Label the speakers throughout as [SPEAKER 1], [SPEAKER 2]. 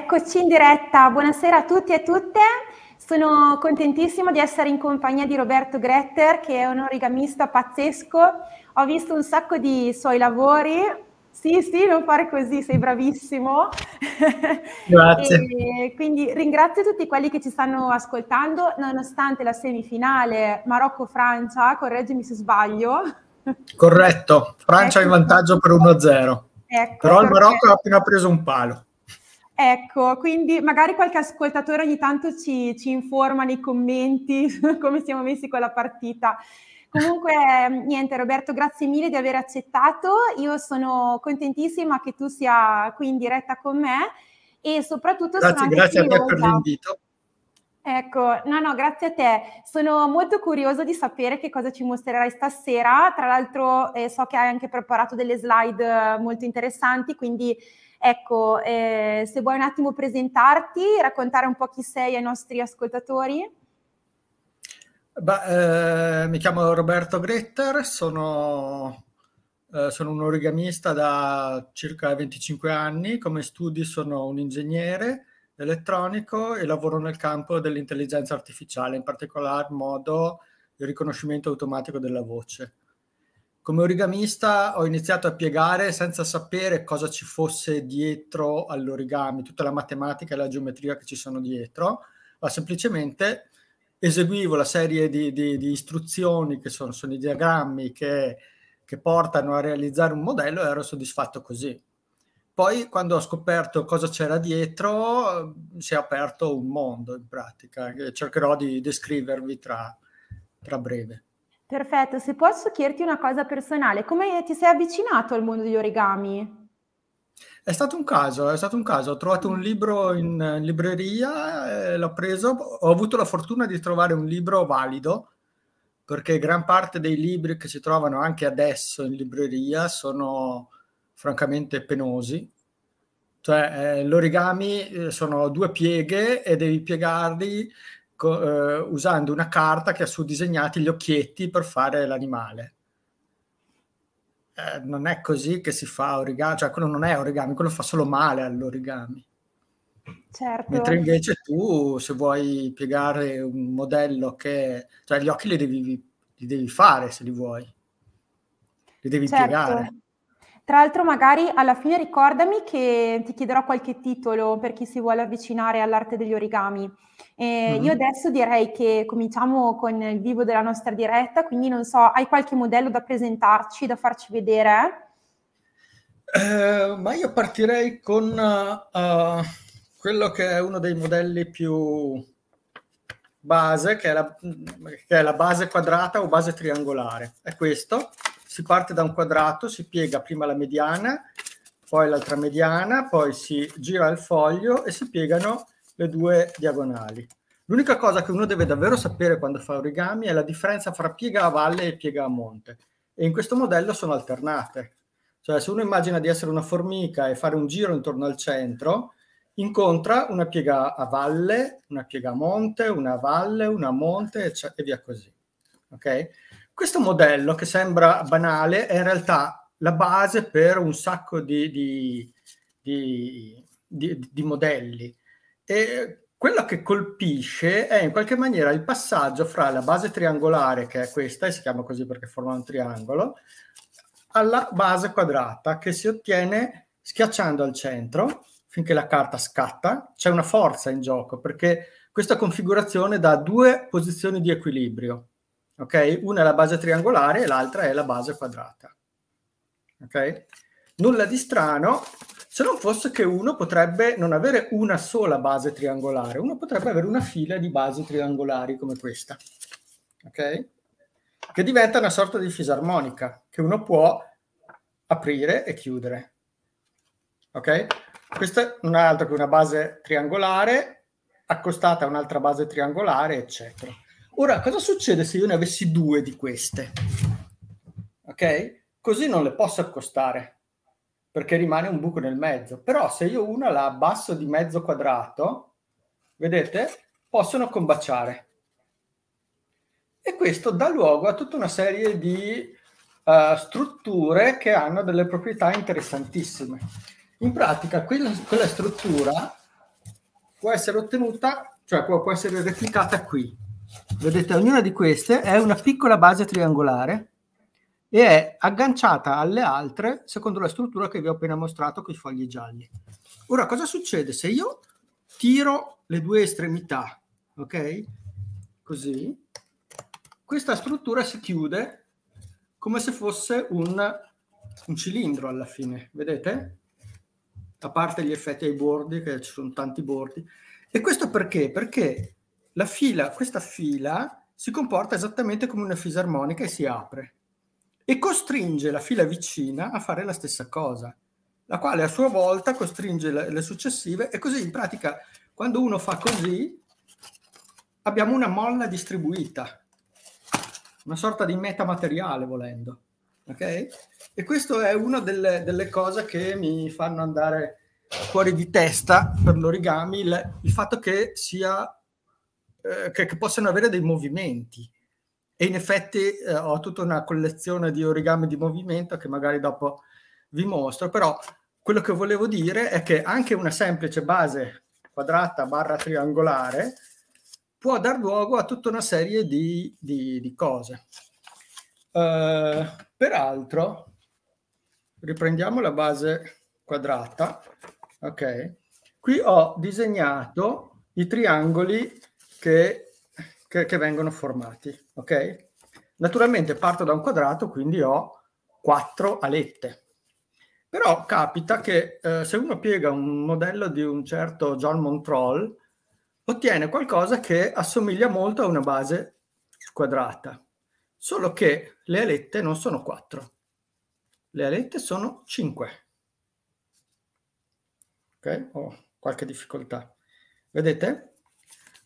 [SPEAKER 1] Eccoci in diretta, buonasera a tutti e a tutte. Sono contentissima di essere in compagnia di Roberto Gretter, che è un origamista pazzesco. Ho visto un sacco di suoi lavori. Sì, sì, non fare così, sei bravissimo.
[SPEAKER 2] Grazie.
[SPEAKER 1] quindi ringrazio tutti quelli che ci stanno ascoltando, nonostante la semifinale Marocco-Francia, correggimi se sbaglio.
[SPEAKER 2] Corretto, Francia ecco. in vantaggio per 1-0.
[SPEAKER 1] Ecco, Però il Marocco ha
[SPEAKER 2] appena preso un palo.
[SPEAKER 1] Ecco, quindi magari qualche ascoltatore ogni tanto ci, ci informa nei commenti su come siamo messi con la partita. Comunque, ehm, niente Roberto, grazie mille di aver accettato. Io sono contentissima che tu sia qui in diretta con me e soprattutto grazie, sono anche grazie curiosa. a te per l'invito. Ecco, no, no, grazie a te. Sono molto curiosa di sapere che cosa ci mostrerai stasera. Tra l'altro, eh, so che hai anche preparato delle slide eh, molto interessanti, quindi Ecco, eh, se vuoi un attimo presentarti, raccontare un po' chi sei ai nostri ascoltatori.
[SPEAKER 2] Beh, eh, mi chiamo Roberto Gretter, sono, eh, sono, un origamista da circa 25 anni, come studi sono un ingegnere elettronico e lavoro nel campo dell'intelligenza artificiale, in particolar modo il riconoscimento automatico della voce. Come origamista ho iniziato a piegare senza sapere cosa ci fosse dietro all'origami, tutta la matematica e la geometria che ci sono dietro, ma semplicemente eseguivo la serie di, di, di istruzioni che sono, sono i diagrammi che, che, portano a realizzare un modello e ero soddisfatto così. Poi quando ho scoperto cosa c'era dietro si è aperto un mondo in pratica che cercherò di descrivervi tra, tra breve.
[SPEAKER 1] Perfetto, se posso chiederti una cosa personale, come ti sei avvicinato al mondo degli origami?
[SPEAKER 2] È stato un caso, è stato un caso. Ho trovato un libro in libreria, eh, l'ho preso, ho avuto la fortuna di trovare un libro valido, perché gran parte dei libri che si trovano anche adesso in libreria sono francamente penosi. Cioè, eh, l'origami eh, sono due pieghe e devi piegarli co- eh, usando una carta che ha su disegnati gli occhietti per fare l'animale. Eh, non è così che si fa origami, cioè quello non è origami, quello fa solo male all'origami. Certo. Mentre invece tu, se vuoi piegare un modello che... cioè gli occhi li devi, li devi fare se li vuoi, li devi certo. piegare.
[SPEAKER 1] Tra l'altro magari alla fine ricordami che ti chiederò qualche titolo per chi si vuole avvicinare all'arte degli origami. Eh, mm-hmm. Io adesso direi che cominciamo con il vivo della nostra diretta, quindi non so, hai qualche modello da presentarci, da farci vedere?
[SPEAKER 2] Eh, ma io partirei con uh, quello che è uno dei modelli più base, che è, la, che è la base quadrata o base triangolare. È questo, si parte da un quadrato, si piega prima la mediana, poi l'altra mediana, poi si gira il foglio e si piegano le due diagonali. L'unica cosa che uno deve davvero sapere quando fa origami è la differenza fra piega a valle e piega a monte. E in questo modello sono alternate. Cioè, se uno immagina di essere una formica e fare un giro intorno al centro, incontra una piega a valle, una piega a monte, una a valle, una a monte cioè, e via così. Ok? Questo modello che sembra banale è in realtà la base per un sacco di, di, di, di modelli. E quello che colpisce è in qualche maniera il passaggio fra la base triangolare, che è questa, e si chiama così perché forma un triangolo, alla base quadrata che si ottiene schiacciando al centro finché la carta scatta, c'è una forza in gioco perché questa configurazione dà due posizioni di equilibrio. Okay? Una è la base triangolare e l'altra è la base quadrata. Okay? Nulla di strano, se non fosse che uno potrebbe non avere una sola base triangolare, uno potrebbe avere una fila di basi triangolari come questa, okay? che diventa una sorta di fisarmonica che uno può aprire e chiudere. Okay? Questa non è altro che una base triangolare accostata a un'altra base triangolare, eccetera. Ora, cosa succede se io ne avessi due di queste? Ok? Così non le posso accostare, perché rimane un buco nel mezzo. Però se io una la abbasso di mezzo quadrato, vedete, possono combaciare. E questo dà luogo a tutta una serie di uh, strutture che hanno delle proprietà interessantissime. In pratica, quella, quella struttura può essere ottenuta, cioè può, può essere replicata qui Vedete, ognuna di queste è una piccola base triangolare e è agganciata alle altre secondo la struttura che vi ho appena mostrato con i fogli gialli. Ora, cosa succede se io tiro le due estremità, ok? Così, questa struttura si chiude come se fosse un, un cilindro alla fine, vedete? A parte gli effetti ai bordi, che ci sono tanti bordi. E questo perché? Perché la fila, questa fila si comporta esattamente come una fisarmonica e si apre e costringe la fila vicina a fare la stessa cosa, la quale a sua volta costringe le, le successive e così in pratica quando uno fa così abbiamo una molla distribuita, una sorta di metamateriale volendo. Okay? E questo è una delle, delle, cose che mi fanno andare fuori di testa per l'origami, il, il fatto che sia eh, che, che, possono avere dei movimenti. E in effetti eh, ho tutta una collezione di origami di movimento che magari dopo vi mostro, però quello che volevo dire è che anche una semplice base quadrata barra triangolare può dar luogo a tutta una serie di, di, di cose. Uh, peraltro, riprendiamo la base quadrata, ok? Qui ho disegnato i triangoli che, che, che vengono formati. Ok? Naturalmente parto da un quadrato, quindi ho quattro alette. Però capita che eh, se uno piega un modello di un certo John Montroll, ottiene qualcosa che assomiglia molto a una base quadrata, solo che le alette non sono 4, le alette sono 5. Ok? Ho qualche difficoltà. Vedete?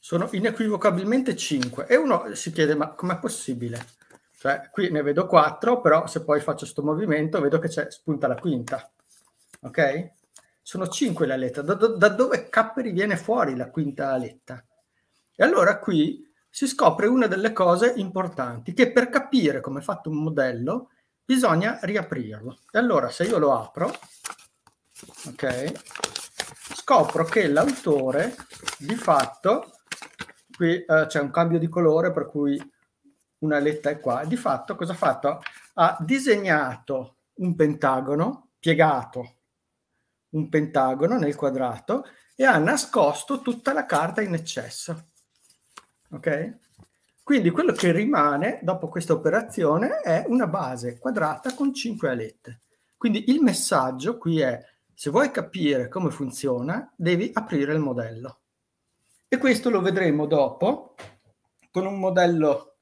[SPEAKER 2] sono inequivocabilmente 5 e uno si chiede ma com'è possibile? Cioè qui ne vedo 4 però se poi faccio questo movimento vedo che c'è spunta la quinta, ok? Sono 5 le alette, da, da dove capperi viene fuori la quinta letta? E allora qui si scopre una delle cose importanti che per capire come è fatto un modello bisogna riaprirlo. E allora se io lo apro, ok? Scopro che l'autore di fatto qui eh, c'è un cambio di colore per cui una letta è qua. Di fatto cosa ha fatto? Ha disegnato un pentagono, piegato un pentagono nel quadrato e ha nascosto tutta la carta in eccesso. Ok? Quindi quello che rimane dopo questa operazione è una base quadrata con 5 alette. Quindi il messaggio qui è, se vuoi capire come funziona, devi aprire il modello. E questo lo vedremo dopo con un modello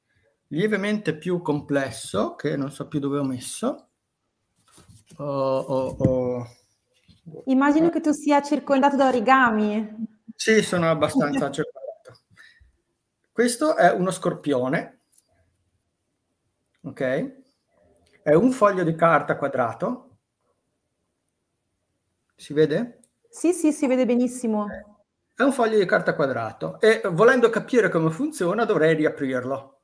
[SPEAKER 2] lievemente più complesso, che non so più dove ho messo. Oh, oh, oh.
[SPEAKER 1] Immagino che tu sia circondato da origami.
[SPEAKER 2] Sì, sono abbastanza circondato. Questo è uno scorpione, ok? È un foglio di carta quadrato. Si vede?
[SPEAKER 1] Sì, sì, si vede benissimo. Okay
[SPEAKER 2] è un foglio di carta quadrato e volendo capire come funziona dovrei riaprirlo.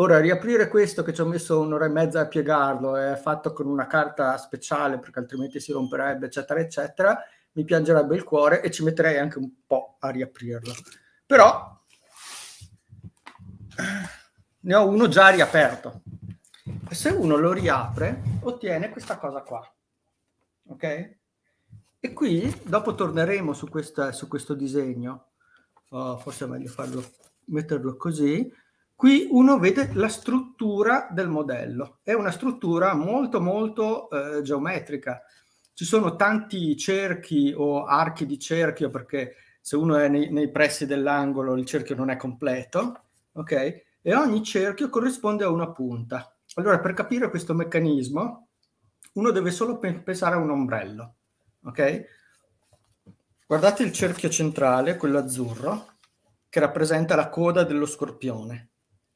[SPEAKER 2] Ora, riaprire questo che ci ho messo un'ora e mezza a piegarlo, è fatto con una carta speciale perché altrimenti si romperebbe, eccetera, eccetera, mi piangerebbe il cuore e ci metterei anche un po' a riaprirlo. Però ne ho uno già riaperto. se uno lo riapre, ottiene questa cosa qua. Ok? E qui dopo torneremo su, questa, su questo disegno, oh, forse è meglio farlo, metterlo così. Qui uno vede la struttura del modello, è una struttura molto molto eh, geometrica. Ci sono tanti cerchi o archi di cerchio perché se uno è nei, nei pressi dell'angolo il cerchio non è completo, ok? E ogni cerchio corrisponde a una punta. Allora per capire questo meccanismo uno deve solo pensare a un ombrello ok? Guardate il cerchio centrale, quello azzurro, che rappresenta la coda dello scorpione,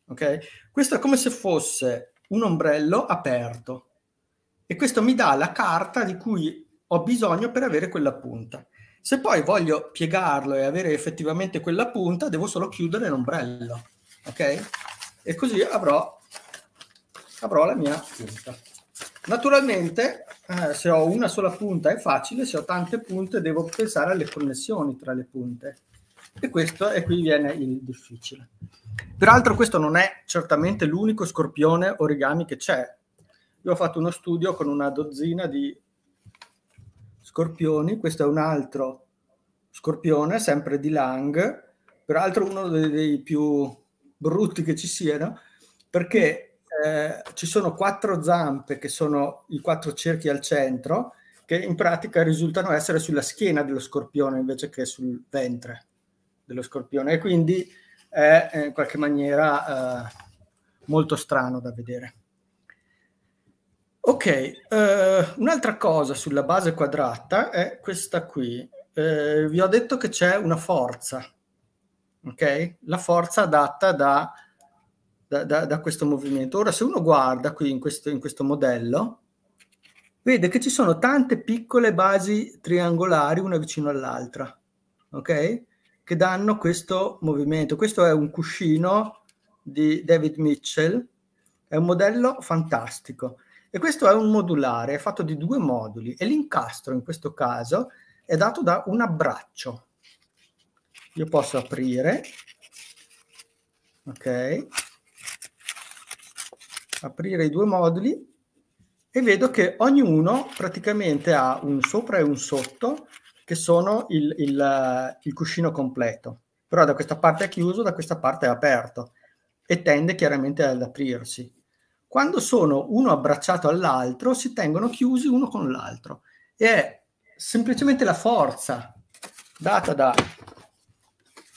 [SPEAKER 2] ok? Questo è come se fosse un ombrello aperto e questo mi dà la carta di cui ho bisogno per avere quella punta. Se poi voglio piegarlo e avere effettivamente quella punta, devo solo chiudere l'ombrello, ok? E così avrò, avrò la mia punta. Naturalmente, eh, se ho una sola punta è facile, se ho tante punte devo pensare alle connessioni tra le punte. E questo, e qui viene il difficile. Peraltro questo non è certamente l'unico scorpione origami che c'è. Io ho fatto uno studio con una dozzina di scorpioni, questo è un altro scorpione, sempre di Lang, peraltro uno dei, dei più brutti che ci siano, perché eh, ci sono quattro zampe che sono i quattro cerchi al centro, che in pratica risultano essere sulla schiena dello scorpione invece che sul ventre dello scorpione. E quindi è eh, in qualche maniera eh, molto strano da vedere. Ok, uh, un'altra cosa sulla base quadrata è questa qui. Uh, vi ho detto che c'è una forza, ok? La forza data da da, da, da questo movimento. Ora, se uno guarda qui in questo, in questo modello, vede che ci sono tante piccole basi triangolari una vicino all'altra, ok? Che danno questo movimento. Questo è un cuscino di David Mitchell, è un modello fantastico. E questo è un modulare, è fatto di due moduli e l'incastro in questo caso è dato da un abbraccio. Io posso aprire, ok? aprire i due moduli e vedo che ognuno praticamente ha un sopra e un sotto che sono il, il, eh, il cuscino completo. Però da questa parte è chiuso, da questa parte è aperto e tende chiaramente ad aprirsi. Quando sono uno abbracciato all'altro, si tengono chiusi uno con l'altro. E è semplicemente la forza data da,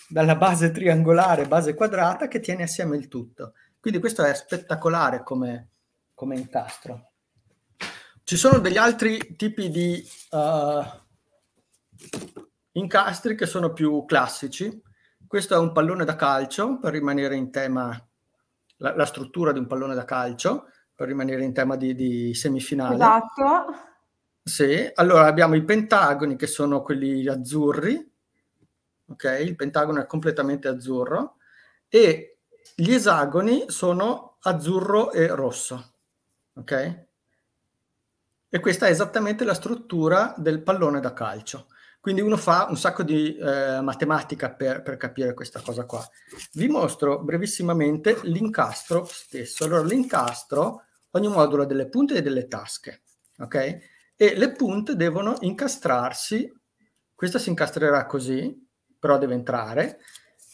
[SPEAKER 2] dalla base triangolare, base quadrata, che tiene assieme il tutto. Quindi questo è spettacolare come, come incastro. Ci sono degli altri tipi di uh, incastri che sono più classici. Questo è un pallone da calcio, per rimanere in tema, la, la struttura di un pallone da calcio, per rimanere in tema di, di semifinale.
[SPEAKER 1] Esatto.
[SPEAKER 2] Sì, allora abbiamo i pentagoni che sono quelli azzurri, ok? Il pentagono è completamente azzurro e gli esagoni sono azzurro e rosso, ok? E questa è esattamente la struttura del pallone da calcio. Quindi uno fa un sacco di eh, matematica per, per, capire questa cosa qua. Vi mostro brevissimamente l'incastro stesso. Allora, l'incastro, ogni modulo ha delle punte e delle tasche, ok? E le punte devono incastrarsi. Questa si incastrerà così, però deve entrare.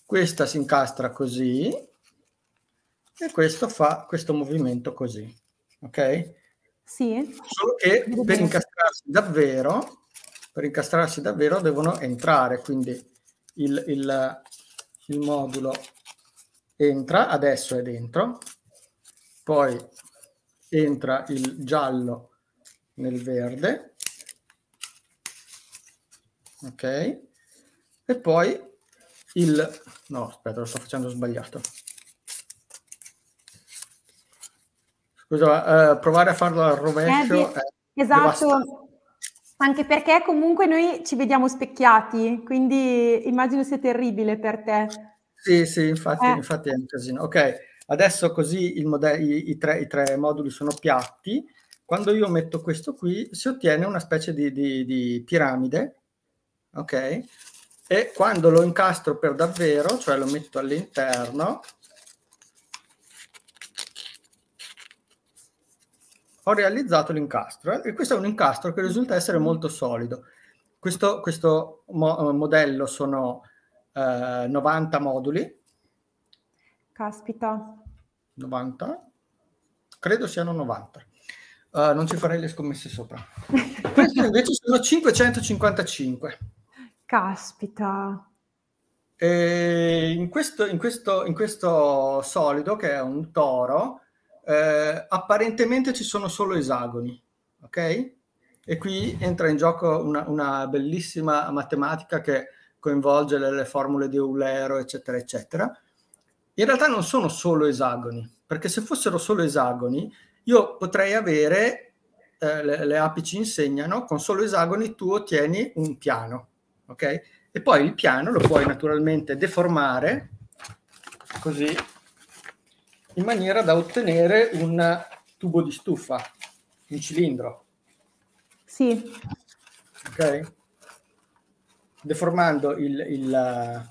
[SPEAKER 2] Questa si incastra così, e questo fa questo movimento così, ok? Sì. Solo che per incastrarsi davvero, per incastrarsi davvero devono entrare, quindi il, il, il modulo entra, adesso è dentro, poi entra il giallo nel verde, ok? E poi il... no, aspetta, lo sto facendo sbagliato Scusa, eh, provare a farlo al rovescio. Eh, esatto.
[SPEAKER 1] Devastante. Anche perché comunque noi ci vediamo specchiati, quindi immagino sia terribile per te.
[SPEAKER 2] Sì, sì, infatti, eh. infatti è un casino. Ok, adesso così mode- i, i, tre, i, tre, moduli sono piatti. Quando io metto questo qui si ottiene una specie di, di, di piramide, ok? E quando lo incastro per davvero, cioè lo metto all'interno, ho realizzato l'incastro eh, e questo è un incastro che risulta essere mm-hmm. molto solido. Questo, questo mo- eh, modello sono eh, 90 moduli. Caspita. 90? Credo siano 90. Uh, eh, non ci farei le scommesse sopra. Questi invece sono 555.
[SPEAKER 1] Caspita.
[SPEAKER 2] In questo, in, questo, in questo, solido, che è un toro, eh, apparentemente ci sono solo esagoni, ok? E qui entra in gioco una, una bellissima matematica che coinvolge le, le, formule di Eulero, eccetera, eccetera. In realtà non sono solo esagoni, perché se fossero solo esagoni, io potrei avere, eh, le, le api ci insegnano, con solo esagoni tu ottieni un piano, ok? E poi il piano lo puoi naturalmente deformare, così in maniera da ottenere un tubo di stufa, un cilindro. Sì. Ok? Deformando il, il,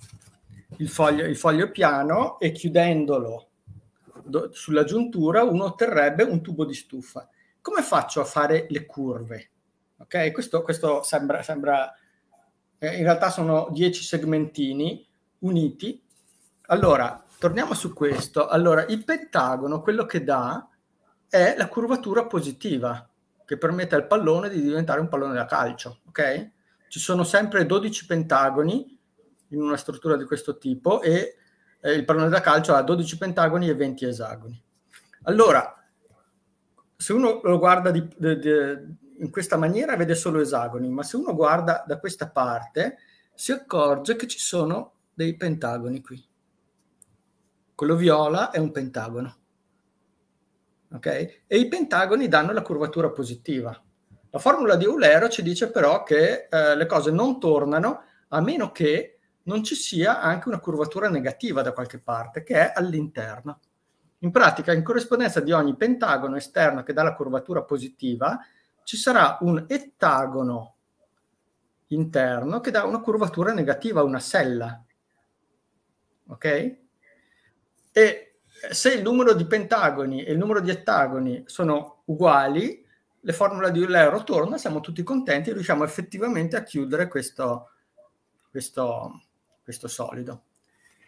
[SPEAKER 2] il, foglio, il foglio piano e chiudendolo do, sulla giuntura uno otterrebbe un tubo di stufa. Come faccio a fare le curve? Ok, questo, questo sembra, sembra eh, in realtà sono 10 segmentini uniti. Allora, torniamo su questo. Allora, il pentagono quello che dà è la curvatura positiva che permette al pallone di diventare un pallone da calcio, ok? Ci sono sempre 12 pentagoni in una struttura di questo tipo e eh, il pallone da calcio ha 12 pentagoni e 20 esagoni. Allora, se uno lo guarda di, di, di, in questa maniera vede solo esagoni, ma se uno guarda da questa parte si accorge che ci sono dei pentagoni qui. Quello viola è un pentagono. Okay? E i pentagoni danno la curvatura positiva. La formula di Eulero ci dice però che eh, le cose non tornano a meno che non ci sia anche una curvatura negativa da qualche parte, che è all'interno. In pratica, in corrispondenza di ogni pentagono esterno che dà la curvatura positiva, ci sarà un ettagono interno che dà una curvatura negativa, una sella. Ok? E se il numero di pentagoni e il numero di ettagoni sono uguali, le formule di Euler torna, siamo tutti contenti e riusciamo effettivamente a chiudere questo, questo, questo solido.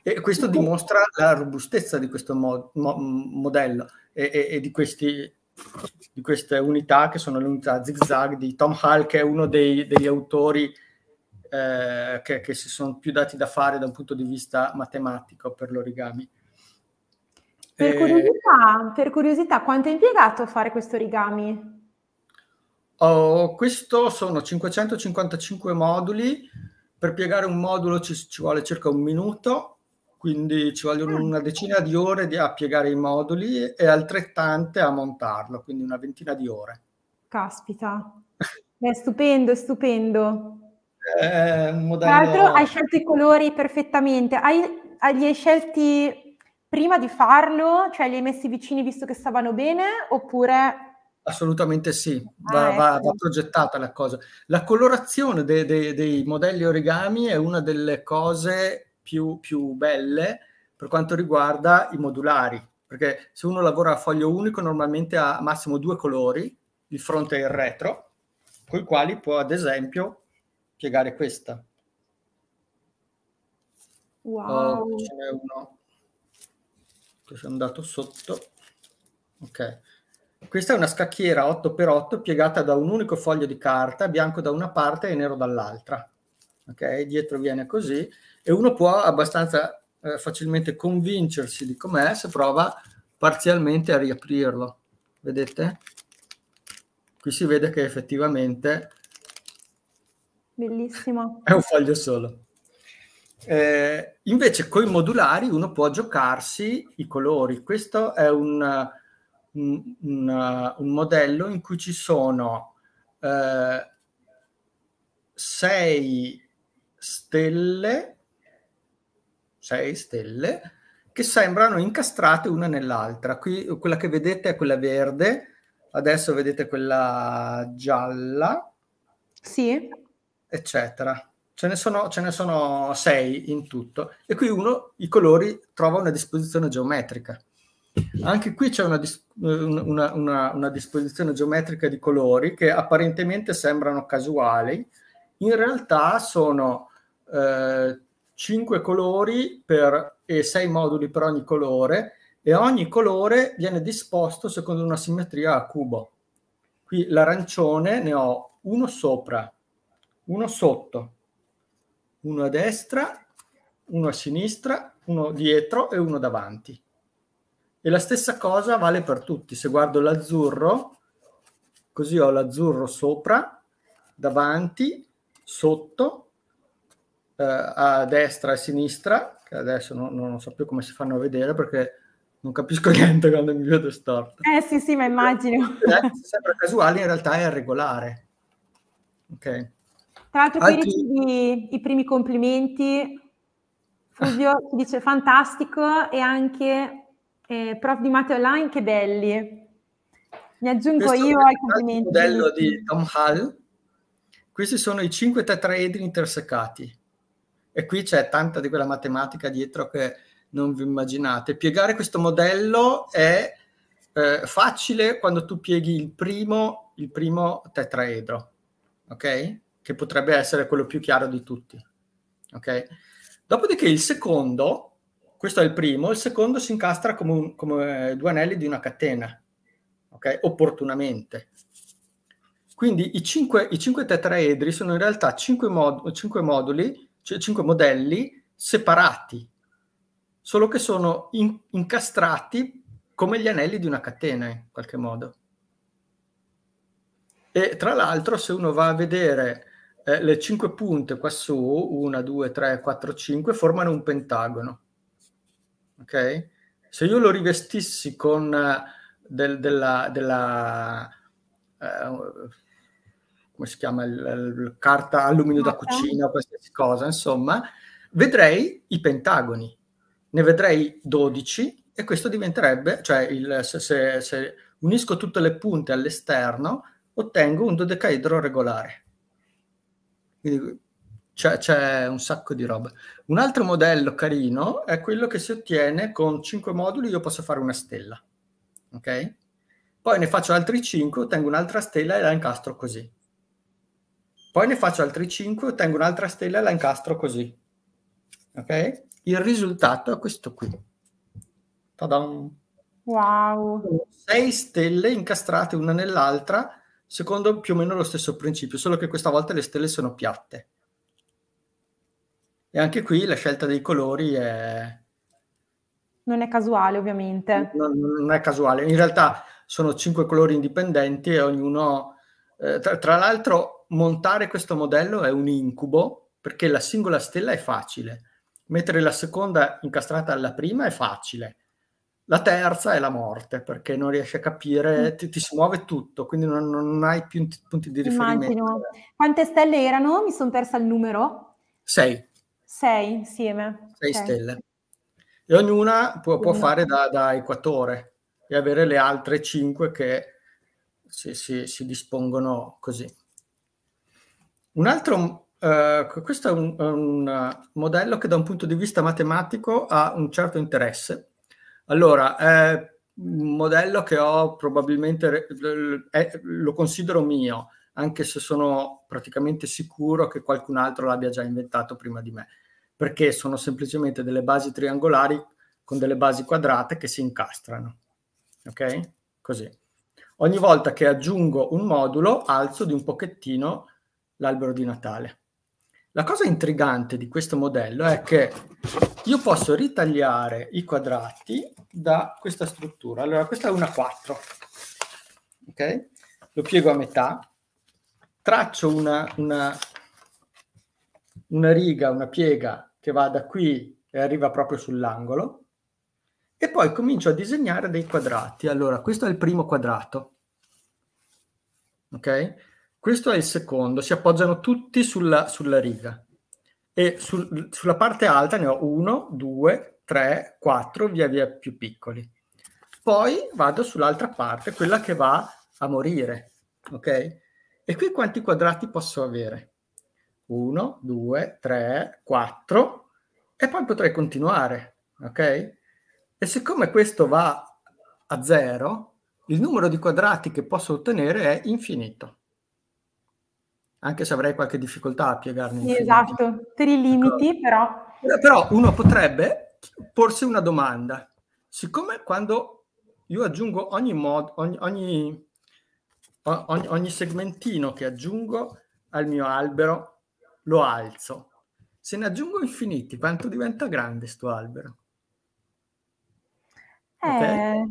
[SPEAKER 2] E questo dimostra la robustezza di questo mo mo modello e, e, e di, questi, di, queste unità che sono le unità zigzag di Tom Hall, che è uno dei, degli autori eh, che, che si sono più dati da fare da un punto di vista matematico per l'origami. Per eh,
[SPEAKER 1] curiosità, per curiosità, quanto hai impiegato a fare questo origami?
[SPEAKER 2] Oh, questo sono 555 moduli, per piegare un modulo ci, ci vuole circa un minuto, quindi ci vogliono ah. una decina di ore di, a piegare i moduli e altrettante a montarlo, quindi una ventina di ore.
[SPEAKER 1] Caspita, è stupendo, è stupendo.
[SPEAKER 2] È un modello... Tra l'altro hai
[SPEAKER 1] scelto i colori perfettamente, hai, hai, li hai scelti prima di farlo, cioè li hai messi vicini visto che stavano bene oppure...
[SPEAKER 2] Assolutamente sì, va, ah, va, ecco. va progettata la cosa. La colorazione de, de, dei modelli origami è una delle cose più, più belle per quanto riguarda i modulari, perché se uno lavora a foglio unico normalmente ha massimo due colori, il fronte e il retro, con i quali può ad esempio piegare questa. Wow. Oh, ce n'è uno sono andato sotto. Ok. Questa è una scacchiera 8x8 piegata da un unico foglio di carta, bianco da una parte e nero dall'altra. Ok, dietro viene così e uno può abbastanza eh, facilmente convincersi di com'è se prova parzialmente a riaprirlo. Vedete? Qui si vede che effettivamente
[SPEAKER 1] Bellissimo.
[SPEAKER 2] è un foglio solo. Eh, invece con i modulari uno può giocarsi i colori. Questo è un, un, un, un modello in cui ci sono eh, sei stelle, sei stelle che sembrano incastrate una nell'altra. Qui, quella che vedete è quella verde, adesso vedete quella gialla. Sì. Eccetera. Ce ne, sono, ce ne sono sei in tutto e qui uno, i colori, trova una disposizione geometrica. Anche qui c'è una, una, una, una, disposizione geometrica di colori che apparentemente sembrano casuali, in realtà sono eh, 5 colori per, e sei moduli per ogni colore e ogni colore viene disposto secondo una simmetria a cubo. Qui l'arancione ne ho uno sopra, uno sotto, uno a destra, uno a sinistra, uno dietro e uno davanti. E la stessa cosa vale per tutti. Se guardo l'azzurro, così ho l'azzurro sopra, davanti, sotto, eh, a destra e a sinistra, che adesso non, non so più come si fanno a vedere perché non capisco niente quando mi vedo storto.
[SPEAKER 1] Eh sì, sì, ma immagino. Eh,
[SPEAKER 2] sempre casuale, in realtà è regolare. Ok.
[SPEAKER 1] Tra l'altro qui Altri... ricevi i primi complimenti. Fulvio ti dice fantastico e anche eh, prof di Matteo Online, che belli. Ne aggiungo Questo io ai complimenti. Il modello di
[SPEAKER 2] Tom Hall. Questi sono i cinque tetraedri intersecati. E qui c'è tanta di quella matematica dietro che non vi immaginate. Piegare questo modello è eh, facile quando tu pieghi il primo, il primo tetraedro. Ok? che potrebbe essere quello più chiaro di tutti. Okay? Dopodiché il secondo, questo è il primo, il secondo si incastra come, un, come eh, due anelli di una catena, okay? opportunamente. Quindi i cinque, i cinque, tetraedri sono in realtà cinque, mod- cinque moduli, cioè cinque modelli separati, solo che sono in- incastrati come gli anelli di una catena in qualche modo. E tra l'altro, se uno va a vedere eh, le cinque punte qua su, 1, 2, 3, 4, 5, formano un pentagono. Ok? Se io lo rivestissi con eh, del, della, della eh, come si chiama, il, il, carta alluminio da cucina, qualsiasi cosa, insomma, vedrei i pentagoni. Ne vedrei 12 e questo diventerebbe, cioè il, se, se, se unisco tutte le punte all'esterno, ottengo un dodecaedro regolare. Quindi c'è, c'è un sacco di roba. Un altro modello carino è quello che si ottiene con 5 moduli, io posso fare una stella, ok? Poi ne faccio altri 5, ottengo un'altra stella e la incastro così. Poi ne faccio altri 5, ottengo un'altra stella e la incastro così. Ok? Il risultato è questo qui. Tadam.
[SPEAKER 1] Wow!
[SPEAKER 2] sei stelle incastrate una nell'altra secondo più o meno lo stesso principio, solo che questa volta le stelle sono piatte. E anche qui la scelta dei colori è...
[SPEAKER 1] Non è casuale, ovviamente.
[SPEAKER 2] Non, non è casuale. In realtà sono cinque colori indipendenti e ognuno... Eh, tra, tra l'altro, montare questo modello è un incubo perché la singola stella è facile, Mettere la seconda incastrata alla prima è facile la terza è la morte, perché non riesci a capire, mm. ti, ti si muove tutto, quindi non, non hai più punti di riferimento.
[SPEAKER 1] Immagino. Quante stelle erano? Mi sono persa il numero. Sei. Sei insieme. Sei okay.
[SPEAKER 2] stelle. E ognuna può, può fare da, da, equatore e avere le altre cinque che si, si, si dispongono così. Un altro Uh, questo è un, un, modello che da un punto di vista matematico ha un certo interesse allora, è eh, un modello che ho probabilmente, è, lo considero mio, anche se sono praticamente sicuro che qualcun altro l'abbia già inventato prima di me, perché sono semplicemente delle basi triangolari con delle basi quadrate che si incastrano. Ok? Così. Ogni volta che aggiungo un modulo, alzo di un pochettino l'albero di Natale. La cosa intrigante di questo modello è che io posso ritagliare i quadrati da questa struttura. Allora, questa è una 4, ok? Lo piego a metà, traccio una, una, una riga, una piega che va da qui e arriva proprio sull'angolo, e poi comincio a disegnare dei quadrati. Allora, questo è il primo quadrato, ok? Questo è il secondo, si appoggiano tutti sulla, sulla riga. E sul, sulla parte alta ne ho uno, due, tre, quattro, via via più piccoli. Poi vado sull'altra parte, quella che va a morire, ok? E qui quanti quadrati posso avere? 1, 2, 3, 4 e poi potrei continuare, ok? E siccome questo va a 0, il numero di quadrati che posso ottenere è infinito anche se avrei qualche difficoltà a piegarmi. Sì,
[SPEAKER 1] esatto, per i limiti ecco. però.
[SPEAKER 2] Eh, però uno potrebbe porsi una domanda. Siccome quando io aggiungo ogni mod, ogni, ogni, ogni, ogni segmentino che aggiungo al mio albero, lo alzo. Se ne aggiungo infiniti, quanto diventa grande sto albero? Eh... Okay?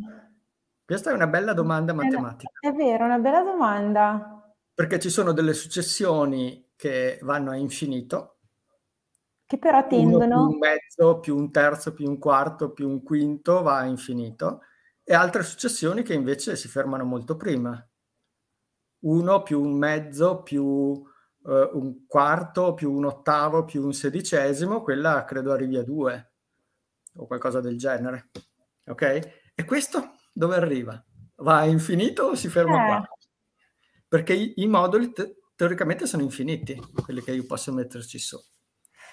[SPEAKER 2] Questa è una bella domanda matematica.
[SPEAKER 1] È vero, una bella domanda
[SPEAKER 2] perché ci sono delle successioni che vanno a infinito,
[SPEAKER 1] che però tendono... Più
[SPEAKER 2] un mezzo, più un terzo, più un quarto, più un quinto va a infinito, e altre successioni che invece si fermano molto prima. Uno più un mezzo, più eh, un quarto, più un ottavo, più un sedicesimo, quella credo arrivi a due, o qualcosa del genere. Ok? E questo dove arriva? Va a infinito o si ferma eh. qua? perché i, moduli te- teoricamente sono infiniti, quelli che io posso metterci su.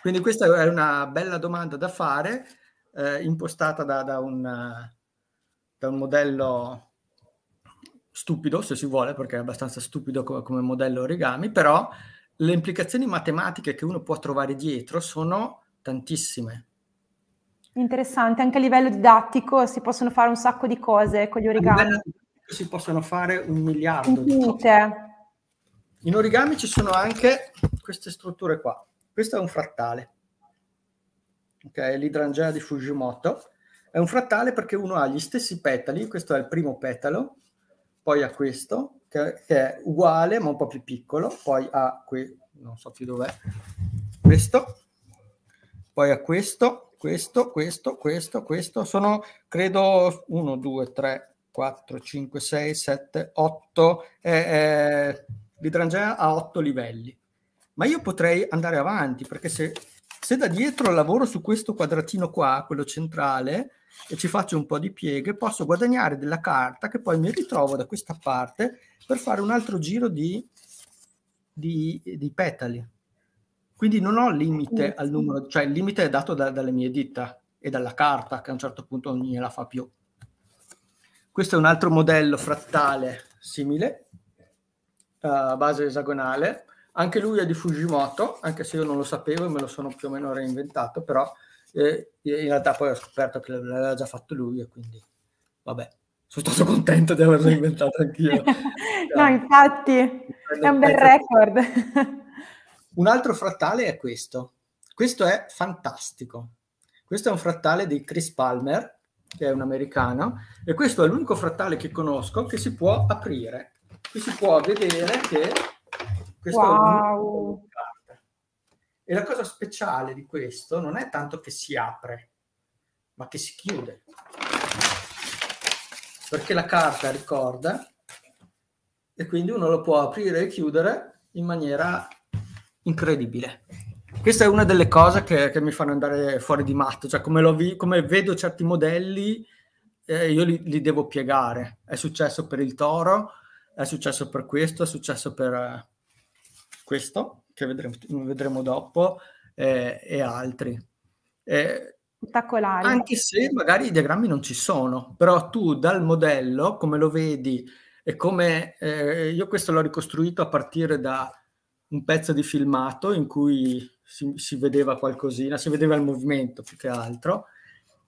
[SPEAKER 2] Quindi questa è una bella domanda da fare, eh, impostata da, da, un, da, un, modello stupido, se si vuole, perché è abbastanza stupido come, come modello origami, però le implicazioni matematiche che uno può trovare dietro sono tantissime.
[SPEAKER 1] Interessante, anche a livello didattico si possono fare un sacco di cose con gli origami. A
[SPEAKER 2] livello si possono fare un miliardo
[SPEAKER 1] Infinite.
[SPEAKER 2] di In origami ci sono anche queste strutture qua. Questo è un frattale, ok? L'idrangea di Fujimoto. È un frattale perché uno ha gli stessi petali, questo è il primo petalo, poi ha questo, che, che è uguale ma un po' più piccolo, poi ha qui, non so più dov'è, questo, poi ha questo, questo, questo, questo, questo. Sono, credo, 1, 2, 3, 4, 5, 6, 7, 8. Eh, eh, Vidrangea ha 8 livelli. Ma io potrei andare avanti perché se, se da dietro lavoro su questo quadratino qua, quello centrale, e ci faccio un po' di pieghe, posso guadagnare della carta che poi mi ritrovo da questa parte per fare un altro giro di, di, di petali. Quindi non ho limite al numero, cioè il limite è dato da, dalle mie dita e dalla carta che a un certo punto non gliela fa più. Questo è un altro modello frattale simile, eh, a uh, base esagonale. Anche lui è di Fujimoto, anche se io non lo sapevo e me lo sono più o meno reinventato, però eh, in realtà poi ho scoperto che l'aveva già fatto lui e quindi vabbè, sono stato contento di averlo inventato anch'io. no, infatti, è un bel record. Un altro frattale è questo. Questo è fantastico. Questo è un frattale di Chris Palmer, che è un americano, e questo è l'unico frattale che conosco che si può aprire. Qui si può vedere che questo wow. è carta. E la cosa speciale di questo non è tanto che si apre, ma che si chiude. Perché la carta ricorda e quindi uno lo può aprire e chiudere in maniera incredibile. Questa è una delle cose che, che mi fanno andare fuori di matto, cioè come, vi, come vedo certi modelli eh, io li, li, devo piegare. È successo per il toro, è successo per questo, è successo per eh, questo, che vedremo, vedremo dopo, eh, e altri. Eh, Spettacolare. Anche se magari i diagrammi non ci sono, però tu dal modello, come lo vedi, e come eh, io questo l'ho ricostruito a partire da un pezzo di filmato in cui si, si, vedeva qualcosina, si vedeva il movimento più che altro,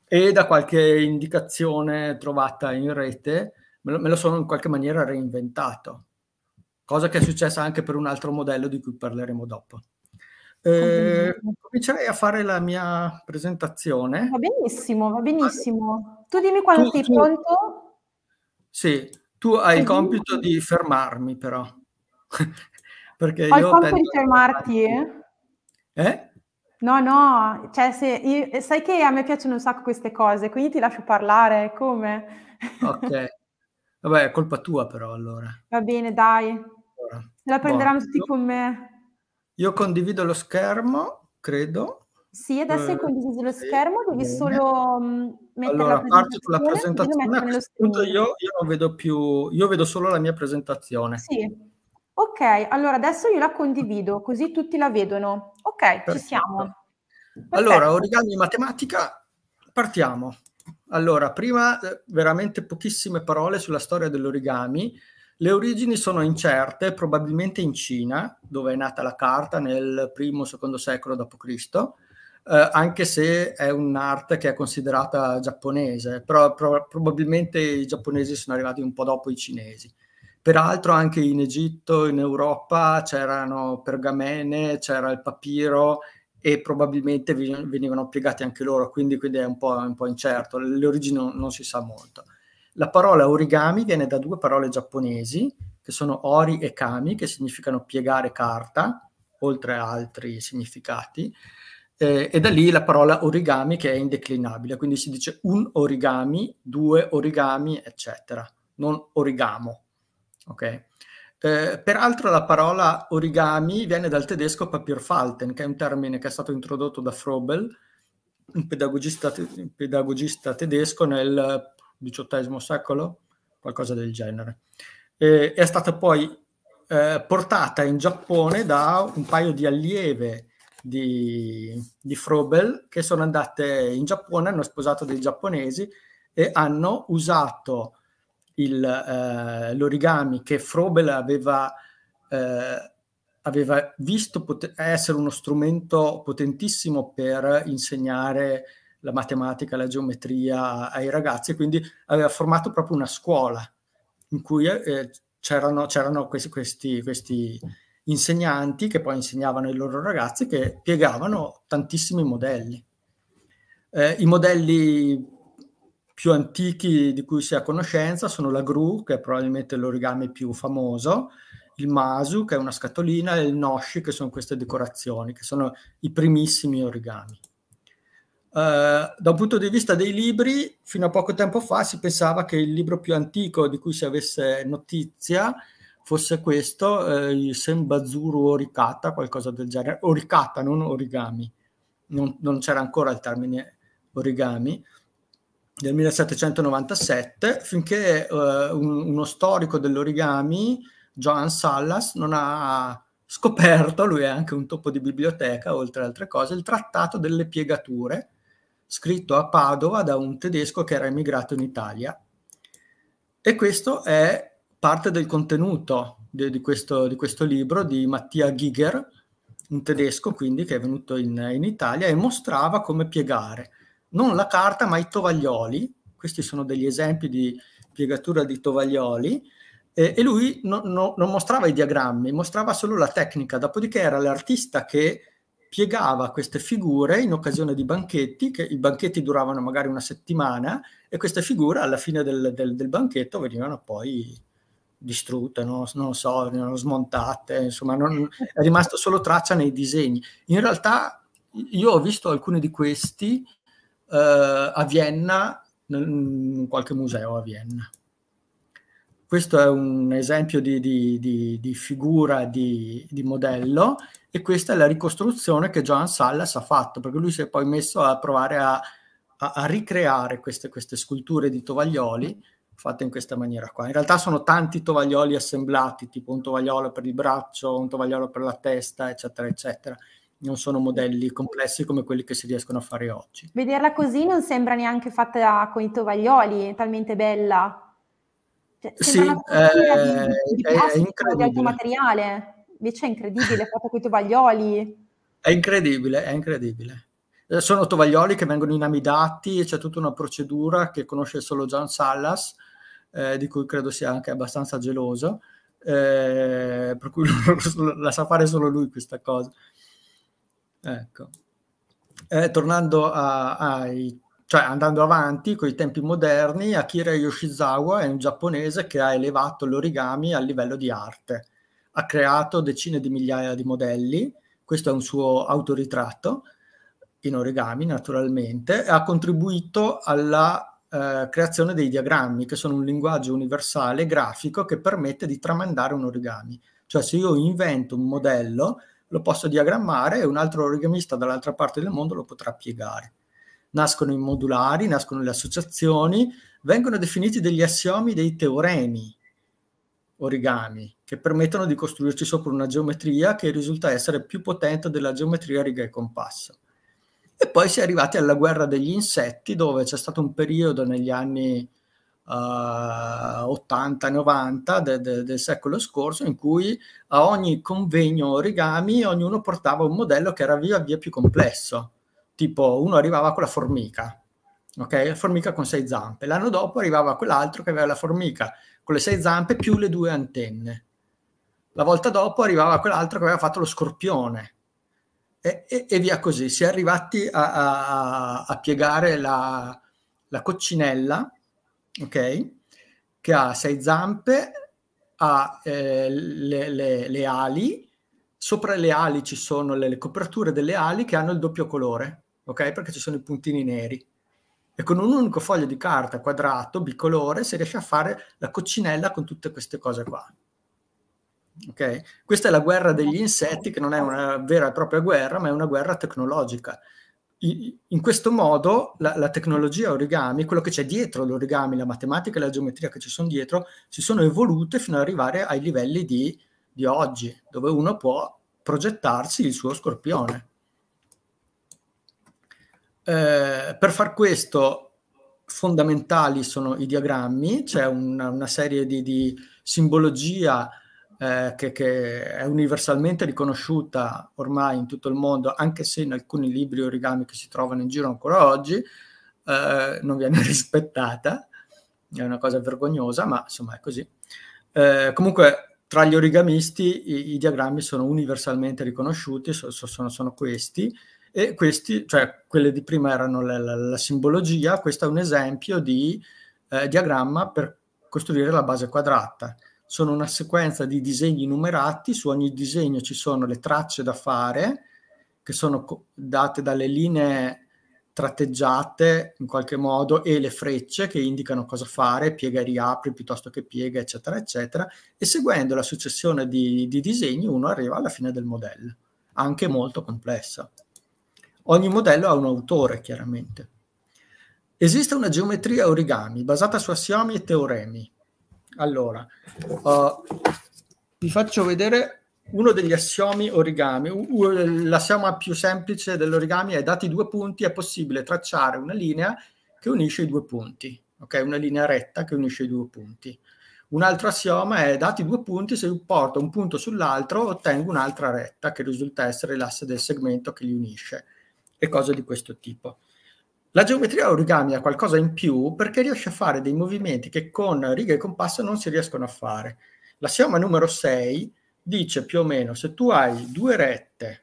[SPEAKER 2] e da qualche indicazione trovata in rete me lo, me lo sono in qualche maniera reinventato, cosa che è successa anche per un altro modello di cui parleremo dopo. Eh, comincerei a fare la mia presentazione. Va benissimo, va benissimo.
[SPEAKER 1] Tu dimmi quando tu, sei tu, pronto.
[SPEAKER 2] Sì, tu hai il compito di fermarmi però. Perché Ho io il compito di
[SPEAKER 1] fermarti. Eh? Eh? No, no, cioè se io, sai che a me piacciono un sacco queste cose, quindi ti lascio parlare, come?
[SPEAKER 2] Ok, vabbè, è colpa tua però allora.
[SPEAKER 1] Va bene, dai. Allora. La prenderanno Buono. tutti con me.
[SPEAKER 2] Io condivido lo schermo, credo.
[SPEAKER 1] Sì, adesso eh, condiviso lo schermo, devi bene. solo mm, mettere allora, la parto sulla presentazione,
[SPEAKER 2] a questo punto io, io non vedo più, io vedo solo la mia presentazione.
[SPEAKER 1] Sì. Ok, allora adesso io la condivido così tutti la vedono. Ok, Perfetto. ci siamo.
[SPEAKER 2] Perfetto. Allora, origami e matematica, partiamo. Allora, prima eh, veramente pochissime parole sulla storia dell'origami. Le origini sono incerte, probabilmente in Cina, dove è nata la carta nel primo o secondo secolo d.C., eh, anche se è un'arte che è considerata giapponese, però pro probabilmente i giapponesi sono arrivati un po' dopo i cinesi. Peraltro anche in Egitto, in Europa, c'erano pergamene, c'era il papiro e probabilmente venivano piegati anche loro, quindi, quindi è un po', un po', incerto, l'origine non, non si sa molto. La parola origami viene da due parole giapponesi, che sono ori e kami, che significano piegare carta, oltre a altri significati, eh, e da lì la parola origami che è indeclinabile, quindi si dice un origami, due origami, eccetera, non origamo. Ok. Eh, peraltro la parola origami viene dal tedesco Papierfalten, che è un termine che è stato introdotto da Frobel, un pedagogista, te- pedagogista tedesco nel XVIII secolo, qualcosa del genere. Eh, è stata poi eh, portata in Giappone da un paio di allieve di, di Frobel che sono andate in Giappone, hanno sposato dei giapponesi e hanno usato il, eh, l'origami che Frobel aveva, eh, aveva visto pot- essere uno strumento potentissimo per insegnare la matematica, la geometria ai ragazzi, quindi aveva formato proprio una scuola in cui eh, c'erano, c'erano questi, questi, questi insegnanti che poi insegnavano ai loro ragazzi che piegavano tantissimi modelli. Eh, I modelli più antichi di cui si ha conoscenza sono la gru, che è probabilmente l'origami più famoso, il masu, che è una scatolina, e il noshi, che sono queste decorazioni, che sono i primissimi origami. Uh, da un punto di vista dei libri, fino a poco tempo fa si pensava che il libro più antico di cui si avesse notizia fosse questo, eh, il Senbazuru Orikata, qualcosa del genere. Orikata, non origami. Non, non c'era ancora il termine origami del 1797 finché eh, un, uno storico dell'origami, Johan Sallas, non ha scoperto, lui è anche un topo di biblioteca, oltre ad altre cose, il trattato delle piegature, scritto a Padova da un tedesco che era emigrato in Italia. E questo è parte del contenuto di, di, questo, di questo, libro di Mattia Giger, un tedesco quindi che è venuto in, in Italia e mostrava come piegare non la carta ma i tovaglioli, questi sono degli esempi di piegatura di tovaglioli, eh, e lui no, no, non mostrava i diagrammi, mostrava solo la tecnica, dopodiché era l'artista che piegava queste figure in occasione di banchetti, che i banchetti duravano magari una settimana e queste figure alla fine del, del, del banchetto venivano poi distrutte, no? non so, venivano smontate, insomma non, è rimasta solo traccia nei disegni. In realtà io ho visto alcuni di questi eh, a Vienna, in qualche museo a Vienna. Questo è un esempio di, di, di, di figura di, modello e questa è la ricostruzione che Johan Sallas ha fatto, perché lui si è poi messo a provare a, a, a ricreare queste, queste sculture di tovaglioli fatte in questa maniera qua. In realtà sono tanti tovaglioli assemblati, tipo un tovagliolo per il braccio, un tovagliolo per la testa, eccetera, eccetera non sono modelli complessi come quelli che si riescono a fare oggi.
[SPEAKER 1] Vederla così non sembra neanche fatta con i tovaglioli, è talmente bella. Cioè, sì, una eh, di, di è, incredibile. Di materiale, invece è incredibile, fatta con i tovaglioli.
[SPEAKER 2] È incredibile, è incredibile. Eh, sono tovaglioli che vengono inamidati, c'è tutta una procedura che conosce solo John Sallas, eh, di cui credo sia anche abbastanza geloso, eh, per cui la sa fare solo lui questa cosa. Ecco. Eh, tornando a, ai, cioè andando avanti con i tempi moderni, Akira Yoshizawa è un giapponese che ha elevato l'origami a livello di arte. Ha creato decine di migliaia di modelli, questo è un suo autoritratto in origami naturalmente, e ha contribuito alla eh, creazione dei diagrammi, che sono un linguaggio universale grafico che permette di tramandare un origami. Cioè se io invento un modello, lo posso diagrammare e un altro origamista dall'altra parte del mondo lo potrà piegare. Nascono i modulari, nascono le associazioni, vengono definiti degli assiomi, dei teoremi origami che permettono di costruirci sopra una geometria che risulta essere più potente della geometria riga e compasso. E poi si è arrivati alla guerra degli insetti dove c'è stato un periodo negli anni uh, eh, 80-90 de, de, del secolo scorso, in cui a ogni convegno origami ognuno portava un modello che era via via più complesso. Tipo uno arrivava con la formica, ok? La formica con sei zampe. L'anno dopo arrivava quell'altro che aveva la formica con le sei zampe più le due antenne. La volta dopo arrivava quell'altro che aveva fatto lo scorpione. E, e, e via così, si è arrivati a, a, a piegare la, la coccinella ok? Che ha sei zampe, ha eh, le, le, le, ali, sopra le ali ci sono le, le, coperture delle ali che hanno il doppio colore, ok? Perché ci sono i puntini neri. E con un unico foglio di carta quadrato, bicolore, si riesce a fare la coccinella con tutte queste cose qua. Okay? Questa è la guerra degli insetti, che non è una vera e propria guerra, ma è una guerra tecnologica in questo modo la, la, tecnologia origami, quello che c'è dietro l'origami, la matematica e la geometria che ci sono dietro, si sono evolute fino ad arrivare ai livelli di, di oggi, dove uno può progettarsi il suo scorpione. Eh, per far questo fondamentali sono i diagrammi, c'è una, una serie di, di simbologia eh, che, che, è universalmente riconosciuta ormai in tutto il mondo, anche se in alcuni libri origami che si trovano in giro ancora oggi eh, non viene rispettata, è una cosa vergognosa, ma insomma è così. Eh, comunque tra gli origamisti i, i, diagrammi sono universalmente riconosciuti, so, so, sono, sono, questi, e questi, cioè quelle di prima erano la, la, la simbologia, questo è un esempio di eh, diagramma per costruire la base quadrata sono una sequenza di disegni numerati, su ogni disegno ci sono le tracce da fare, che sono date dalle linee tratteggiate in qualche modo e le frecce che indicano cosa fare, piega e riapri piuttosto che piega, eccetera, eccetera, e seguendo la successione di, di disegni uno arriva alla fine del modello, anche molto complessa. Ogni modello ha un autore, chiaramente. Esiste una geometria origami basata su assiomi e teoremi, allora, uh, vi faccio vedere uno degli assiomi origami. L'assioma più semplice dell'origami è dati due punti è possibile tracciare una linea che unisce i due punti, ok? Una linea retta che unisce i due punti. Un altro assioma è dati due punti, se porto un punto sull'altro ottengo un'altra retta che risulta essere l'asse del segmento che li unisce e cose di questo tipo. La geometria origami ha qualcosa in più perché riesce a fare dei movimenti che con riga e compasso non si riescono a fare. La sioma numero 6 dice più o meno se tu hai due rette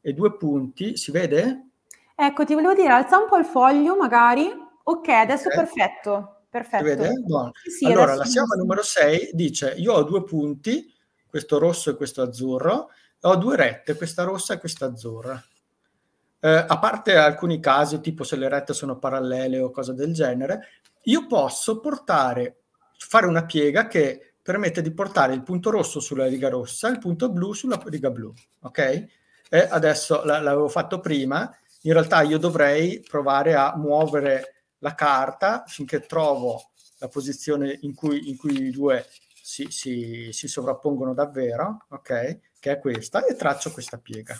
[SPEAKER 2] e due punti, si vede?
[SPEAKER 1] Ecco, ti volevo dire, alza un po' il foglio magari. Ok, adesso okay. perfetto. Perfetto. Si vede? Buono. Sì, allora, la sioma numero
[SPEAKER 2] 6 dice io ho due punti, questo rosso e questo azzurro, e ho due rette, questa rossa e questa azzurra eh, a parte alcuni casi, tipo se le rette sono parallele o cose del genere, io posso portare, fare una piega che permette di portare il punto rosso sulla riga rossa e il punto blu sulla riga blu, ok? E adesso l'avevo fatto prima, in realtà io dovrei provare a muovere la carta finché trovo la posizione in cui, in cui i due si, si, si sovrappongono davvero, ok? Che è questa, e traccio questa piega.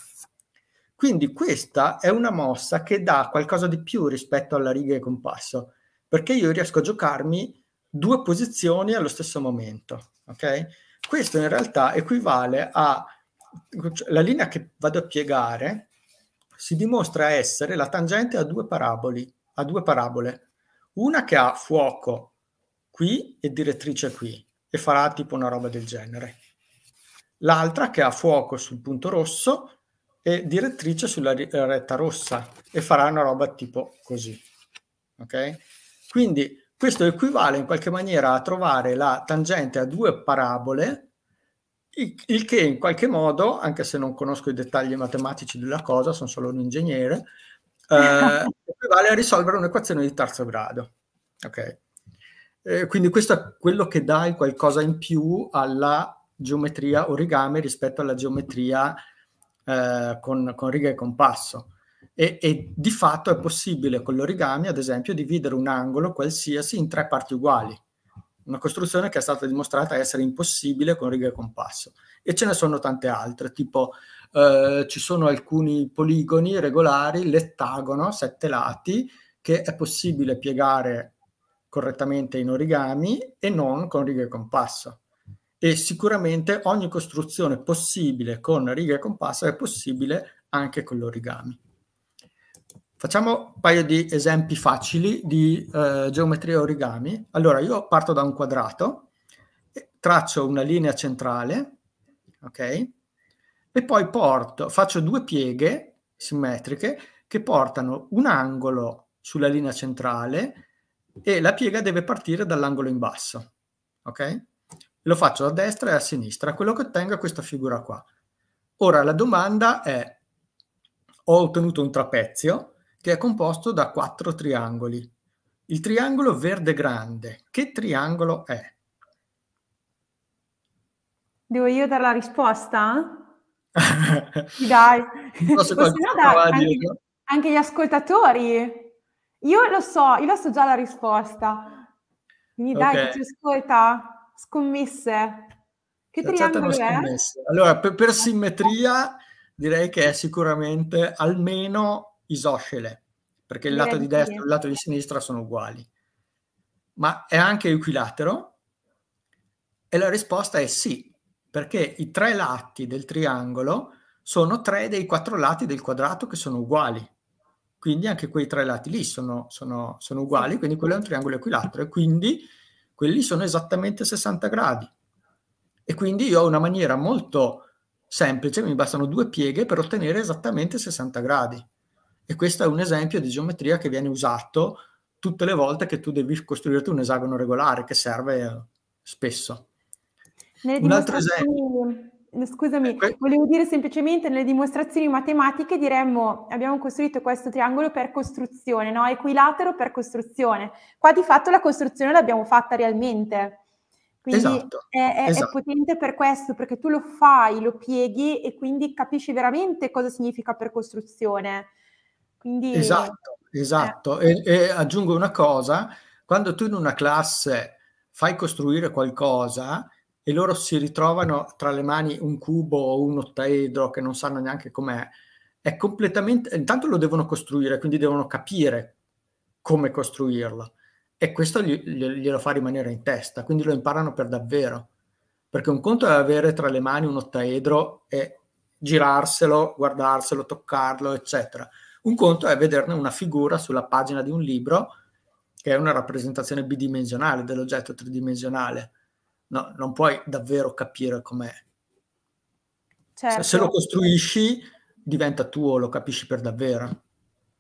[SPEAKER 2] Quindi questa è una mossa che dà qualcosa di più rispetto alla riga e compasso, perché io riesco a giocarmi due posizioni allo stesso momento. Okay? Questo in realtà equivale a la linea che vado a piegare si dimostra essere la tangente a due, paraboli, a due parabole, una che ha fuoco qui e direttrice qui e farà tipo una roba del genere, l'altra che ha fuoco sul punto rosso e direttrice sulla eh, retta rossa e farà una roba tipo così. Okay? Quindi questo equivale in qualche maniera a trovare la tangente a due parabole, il che in qualche modo, anche se non conosco i dettagli matematici della cosa, sono solo un ingegnere, eh, equivale a risolvere un'equazione di terzo grado. Okay? Eh, quindi questo è quello che dà qualcosa in più alla geometria origami rispetto alla geometria eh, con, con riga e compasso. E, e, di fatto è possibile con l'origami, ad esempio, dividere un angolo qualsiasi in tre parti uguali. Una costruzione che è stata dimostrata essere impossibile con riga e compasso. E ce ne sono tante altre, tipo eh, ci sono alcuni poligoni regolari, l'ettagono, sette lati, che è possibile piegare correttamente in origami e non con riga e compasso e sicuramente ogni costruzione possibile con riga e compasso è possibile anche con l'origami. Facciamo un paio di esempi facili di eh, geometria origami. Allora, io parto da un quadrato, traccio una linea centrale, ok? E poi porto, faccio due pieghe simmetriche che portano un angolo sulla linea centrale e la piega deve partire dall'angolo in basso, ok? lo faccio a destra e a sinistra, quello che ottengo è questa figura qua. Ora la domanda è, ho ottenuto un trapezio che è composto da quattro triangoli. Il triangolo verde grande, che triangolo è?
[SPEAKER 1] Devo io dare la risposta? dai, no, se dare, anche, anche gli ascoltatori. Io lo so, io lo so già la risposta. Quindi okay. che ci ascolta scommesse. Che triangolo è?
[SPEAKER 2] Allora, per, per, simmetria direi che è sicuramente almeno isoscele, perché il lato di destra e il lato di sinistra sono uguali. Ma è anche equilatero? E la risposta è sì, perché i tre lati del triangolo sono tre dei quattro lati del quadrato che sono uguali. Quindi anche quei tre lati lì sono, sono, sono uguali, quindi quello è un triangolo equilatero e quindi quelli sono esattamente 60 gradi. E quindi io ho una maniera molto semplice, mi bastano due pieghe per ottenere esattamente 60 gradi. E questo è un esempio di geometria che viene usato tutte le volte che tu devi costruirti un esagono regolare, che serve eh, spesso.
[SPEAKER 1] un altro esempio. Scusami, eh, volevo dire semplicemente nelle dimostrazioni matematiche diremmo abbiamo costruito questo triangolo per costruzione, no? equilatero per costruzione. Qua di fatto la costruzione l'abbiamo fatta realmente. Quindi esatto, è, è, esatto. è, potente per questo, perché tu lo fai, lo pieghi e quindi capisci veramente cosa significa per costruzione. Quindi, esatto,
[SPEAKER 2] eh. esatto. Eh. E, e aggiungo una cosa, quando tu in una classe fai costruire qualcosa, e loro si ritrovano tra le mani un cubo o un ottaedro che non sanno neanche com'è, è completamente... Intanto lo devono costruire, quindi devono capire come costruirlo. E questo gli, glielo fa rimanere in testa, quindi lo imparano per davvero. Perché un conto è avere tra le mani un ottaedro e girarselo, guardarselo, toccarlo, eccetera. Un conto è vederne una figura sulla pagina di un libro che è una rappresentazione bidimensionale dell'oggetto tridimensionale no, non puoi davvero capire com'è.
[SPEAKER 1] Certo. Se, lo costruisci
[SPEAKER 2] diventa tuo, lo capisci per davvero.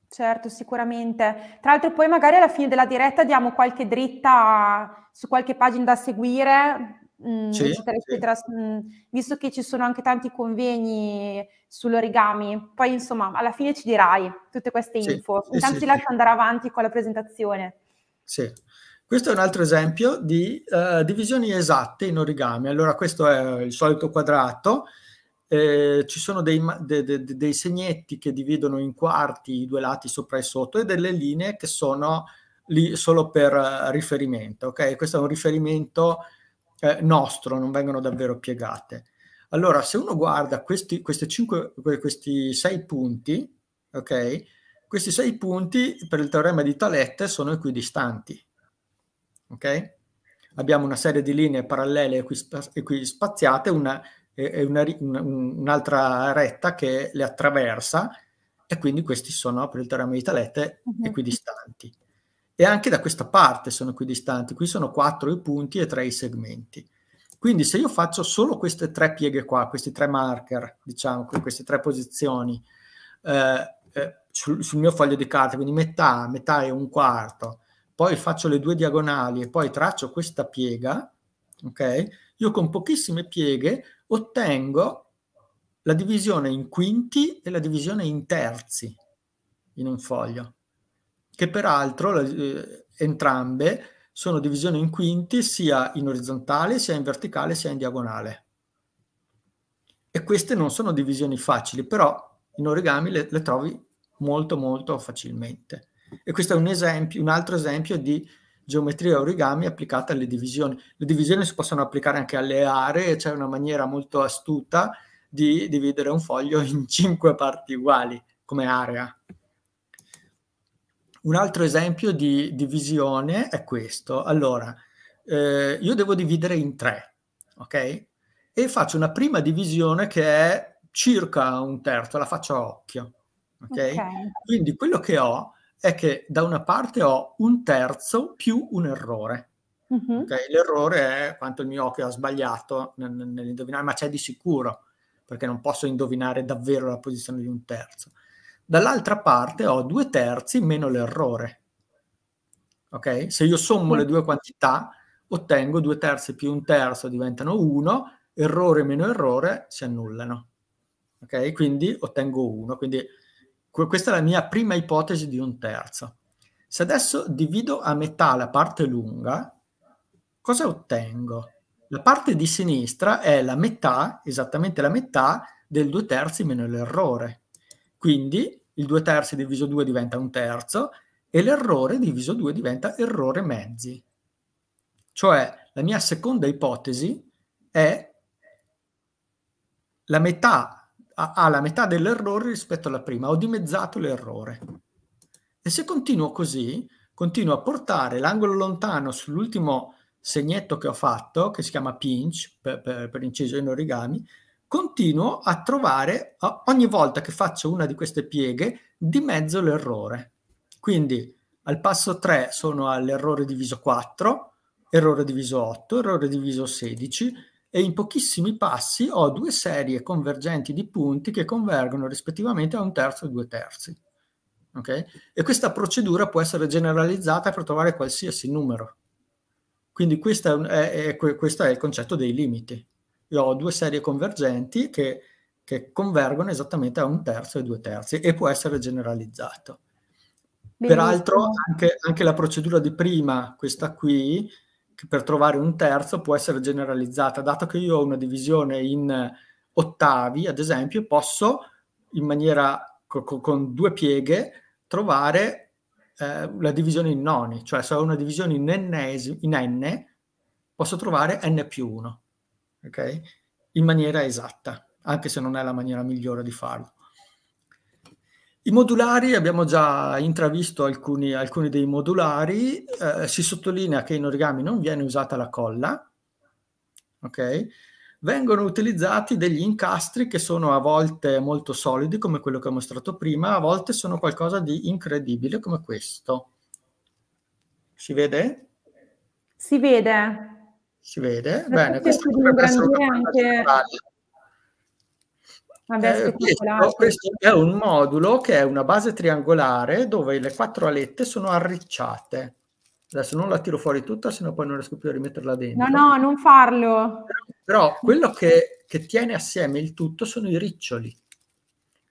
[SPEAKER 1] Certo, sicuramente. Tra l'altro poi magari alla fine della diretta diamo qualche dritta su qualche pagina da seguire, mh, mm, sì, eccetera, sì. mh, mm, visto che ci sono anche tanti convegni sull'origami. Poi insomma, alla fine ci dirai tutte queste info. Sì, Intanto ti lascio andare avanti con la presentazione.
[SPEAKER 2] Sì. Questo è un altro esempio di uh, divisioni esatte in origami. Allora, questo è il solito quadrato. Eh, ci sono dei, de, de, de, dei, segnetti che dividono in quarti i due lati sopra e sotto e delle linee che sono lì solo per eh, riferimento. Okay? Questo è un riferimento eh, nostro, non vengono davvero piegate. Allora, se uno guarda questi, cinque, questi sei punti, okay? questi sei punti per il teorema di Talette sono equidistanti ok? Abbiamo una serie di linee parallele equispaziate, una, e una, un, un'altra retta che le attraversa e quindi questi sono per il teorema di Talete uh-huh. Mhm. equidistanti. E anche da questa parte sono equidistanti, qui sono quattro i punti e tre i segmenti. Quindi se io faccio solo queste tre pieghe qua, questi tre marker, diciamo, con queste tre posizioni eh, eh, sul, sul, mio foglio di carta, quindi metà, metà e un quarto, poi faccio le due diagonali e poi traccio questa piega, ok? Io con pochissime pieghe ottengo la divisione in quinti e la divisione in terzi in un foglio, che peraltro eh, entrambe sono divisioni in quinti sia in orizzontale, sia in verticale, sia in diagonale. E queste non sono divisioni facili, però in origami le, le trovi molto molto facilmente. E questo è un, esempio, un altro esempio di geometria origami applicata alle divisioni. Le divisioni si possono applicare anche alle aree, c'è cioè una maniera molto astuta di dividere un foglio in cinque parti uguali come area. Un altro esempio di divisione è questo. Allora, eh, io devo dividere in tre, ok? E faccio una prima divisione che è circa un terzo, la faccio a occhio, ok? Quindi quello che ho è che da una parte ho un terzo più un errore. Uh-huh. Okay? L'errore è quanto il mio occhio ha sbagliato nell'indovinare, ma c'è di sicuro, perché non posso indovinare davvero la posizione di un terzo. Dall'altra parte ho due terzi meno l'errore. Okay? Se io sommo uh-huh. le due quantità, ottengo due terzi più un terzo diventano uno, errore meno errore si annullano. Okay? Quindi ottengo uno. Quindi questa è la mia prima ipotesi di un terzo. Se adesso divido a metà la parte lunga, cosa ottengo? La parte di sinistra è la metà, esattamente la metà, del 2 terzi meno l'errore. Quindi il 2 terzi diviso 2 diventa un terzo e l'errore diviso 2 diventa errore mezzi. Cioè la mia seconda ipotesi è la metà ha, la metà dell'errore rispetto alla prima, ho dimezzato l'errore. E se continuo così, continuo a portare l'angolo lontano sull'ultimo segnetto che ho fatto, che si chiama pinch, per, per, per inciso in origami, continuo a trovare ogni volta che faccio una di queste pieghe di mezzo l'errore. Quindi al passo 3 sono all'errore diviso 4, errore diviso 8, errore diviso 16, e in pochissimi passi ho due serie convergenti di punti che convergono rispettivamente a un terzo e due terzi. Okay? E questa procedura può essere generalizzata per trovare qualsiasi numero. Quindi questo è, è, è, il concetto dei limiti. Io ho due serie convergenti che, che convergono esattamente a un terzo e due terzi e può essere generalizzato. Benissimo. Peraltro anche, anche la procedura di prima, questa qui, per trovare un terzo può essere generalizzata. Dato che io ho una divisione in ottavi, ad esempio, posso in maniera co con due pieghe trovare eh, la divisione in noni, cioè se ho una divisione in, ennesimo, in n, posso trovare n più 1, ok? In maniera esatta, anche se non è la maniera migliore di farlo. I modulari, abbiamo già intravisto alcuni, alcuni dei modulari, eh, si sottolinea che in origami non viene usata la colla, ok? Vengono utilizzati degli incastri che sono a volte molto solidi, come quello che ho mostrato prima, a volte sono qualcosa di incredibile, come questo. Si vede?
[SPEAKER 1] Si vede.
[SPEAKER 2] Si vede? Bene, questo
[SPEAKER 1] è essere una anche...
[SPEAKER 2] Speciale.
[SPEAKER 1] Eh, questo,
[SPEAKER 2] questo, è un modulo che è una base triangolare dove le quattro alette sono arricciate. Adesso non la tiro fuori tutta, sennò poi non riesco più a rimetterla dentro. No,
[SPEAKER 1] no, non farlo.
[SPEAKER 2] Però quello che, che tiene assieme il tutto sono i riccioli.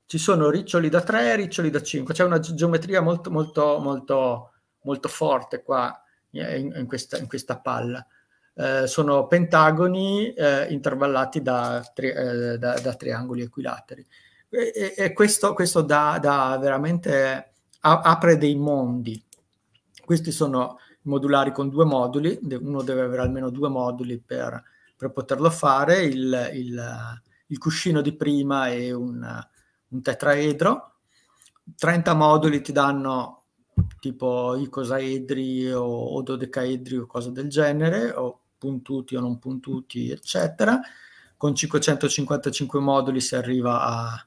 [SPEAKER 2] Ci sono riccioli da 3 e riccioli da 5. C'è una geometria molto, molto, molto, molto forte qua eh, in, in, questa, in questa palla. Eh, sono pentagoni eh, intervallati da, tri- eh, da, da, triangoli equilateri. E, e questo, questo da, da veramente a- apre dei mondi. Questi sono modulari con due moduli, uno deve avere almeno due moduli per, per poterlo fare, il, il, il, cuscino di prima e un, un tetraedro, 30 moduli ti danno tipo icosaedri o, o dodecaedri o cose del genere, o puntuti o non puntuti, eccetera. Con 555 moduli si arriva a,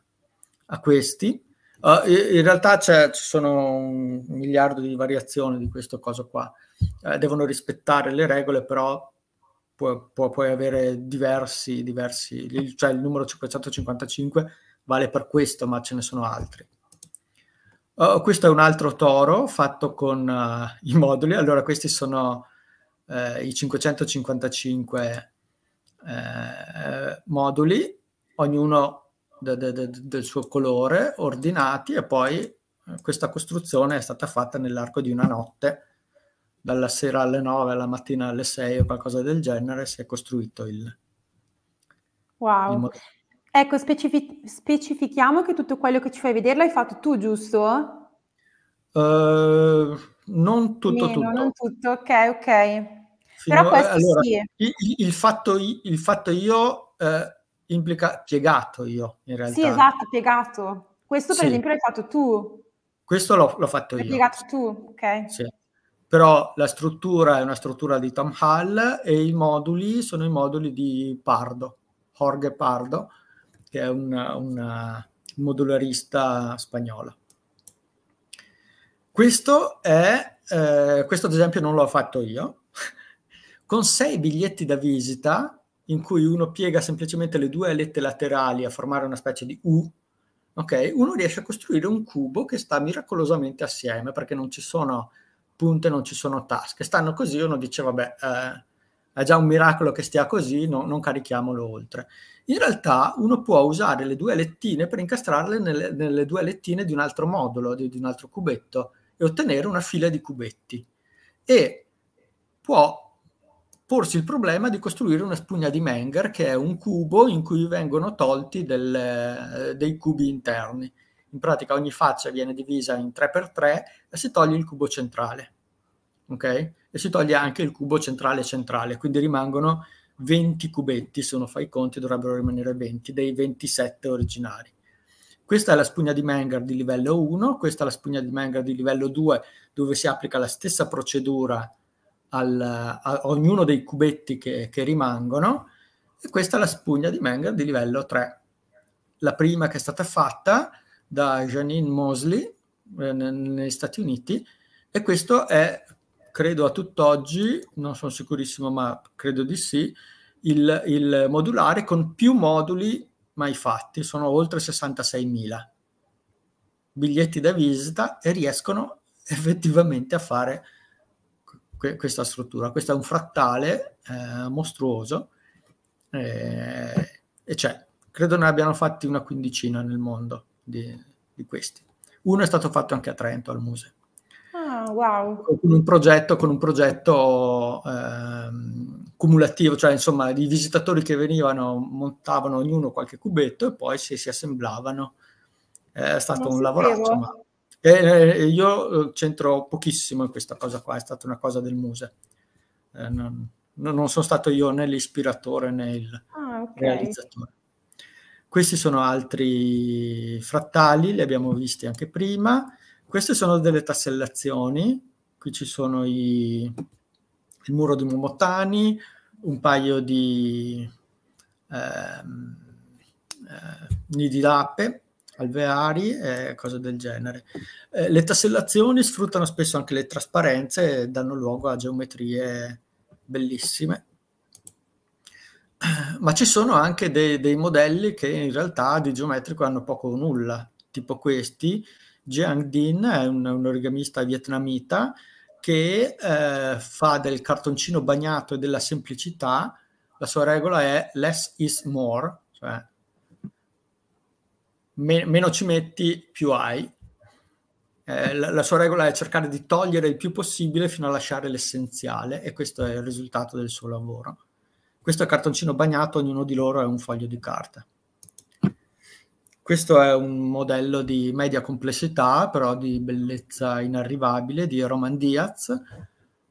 [SPEAKER 2] a questi. Uh, in realtà ci sono un miliardo di variazioni di questo coso qua. Uh, devono rispettare le regole, però puoi pu- pu- avere diversi, diversi, cioè il numero 555 vale per questo, ma ce ne sono altri. Oh, questo è un altro toro fatto con uh, i moduli. Allora, questi sono uh, i 555 uh, eh, moduli, ognuno de de de del suo colore, ordinati, e poi questa costruzione è stata fatta nell'arco di una notte, dalla sera alle 9 alla mattina alle 6 o qualcosa del genere, si è costruito il,
[SPEAKER 1] Wow. Ecco, specifi- specifichiamo che tutto quello che ci fai vedere l'hai fatto tu, giusto?
[SPEAKER 2] Uh, non tutto, Meno, tutto. Non
[SPEAKER 1] tutto, ok, ok.
[SPEAKER 2] Fino, Però questo allora, sì. Il, il, fatto, il, fatto, io eh, implica piegato io, in realtà. Sì, esatto,
[SPEAKER 1] piegato. Questo per sì. esempio l'hai fatto tu.
[SPEAKER 2] Questo l'ho, l'ho fatto l'hai io. L'hai
[SPEAKER 1] piegato tu, ok.
[SPEAKER 2] Sì. Però la struttura è una struttura di Tom Hall e i moduli sono i moduli di Pardo, Jorge Pardo che è una, una modularista spagnola. Questo, è, eh, questo ad esempio non l'ho fatto io, con sei biglietti da visita in cui uno piega semplicemente le due alette laterali a formare una specie di U, okay? uno riesce a costruire un cubo che sta miracolosamente assieme perché non ci sono punte, non ci sono tasche. Stanno così, uno dice, vabbè, eh, è già un miracolo che stia così, no, non carichiamolo oltre. In realtà uno può usare le due lettine per incastrarle nelle, nelle due lettine di un altro modulo, di, di, un altro cubetto e ottenere una fila di cubetti. E può porsi il problema di costruire una spugna di Menger, che è un cubo in cui vengono tolti del, dei cubi interni. In pratica ogni faccia viene divisa in 3x3 e si toglie il cubo centrale. Okay? E si toglie anche il cubo centrale centrale, quindi rimangono 20 cubetti, se uno fa i conti dovrebbero rimanere 20, dei 27 originali. Questa è la spugna di Menger di livello 1, questa è la spugna di Menger di livello 2, dove si applica la stessa procedura al, a ognuno dei cubetti che, che rimangono, e questa è la spugna di Menger di livello 3. La prima che è stata fatta da Janine Mosley eh, negli Stati Uniti, e questo è credo a tutt'oggi, non sono sicurissimo ma credo di sì, il, il modulare con più moduli mai fatti, sono oltre 66.000 biglietti da visita e riescono effettivamente a fare que questa struttura. Questo è un frattale eh, mostruoso eh, e cioè, credo ne abbiano fatti una quindicina nel mondo di, di questi. Uno è stato fatto anche a Trento al museo wow. Con un progetto, con un progetto ehm, cumulativo, cioè insomma i visitatori che venivano montavano ognuno qualche cubetto e poi si, si assemblavano. È stato non un lavoraccio. E, eh, io eh, c'entro pochissimo in questa cosa qua, è stata una cosa del muse. Eh, non, non, sono stato io né l'ispiratore né il ah,
[SPEAKER 1] okay. realizzatore.
[SPEAKER 2] Questi sono altri frattali, li abbiamo visti anche prima. Queste sono delle tassellazioni, qui ci sono i, il muro di Momotani, un paio di ehm, eh, nidi d'ape, alveari e cose del genere. Eh, le tassellazioni sfruttano spesso anche le trasparenze e danno luogo a geometrie bellissime. Ma ci sono anche dei, dei modelli che in realtà di geometrico hanno poco o nulla, tipo questi, Jiang Din è un, un origamista vietnamita che eh, fa del cartoncino bagnato e della semplicità, la sua regola è less is more, cioè me- meno ci metti più hai. Eh, la-, la sua regola è cercare di togliere il più possibile fino a lasciare l'essenziale e questo è il risultato del suo lavoro. Questo è cartoncino bagnato, ognuno di loro è un foglio di carta. Questo è un modello di media complessità, però di bellezza inarrivabile, di Roman Diaz,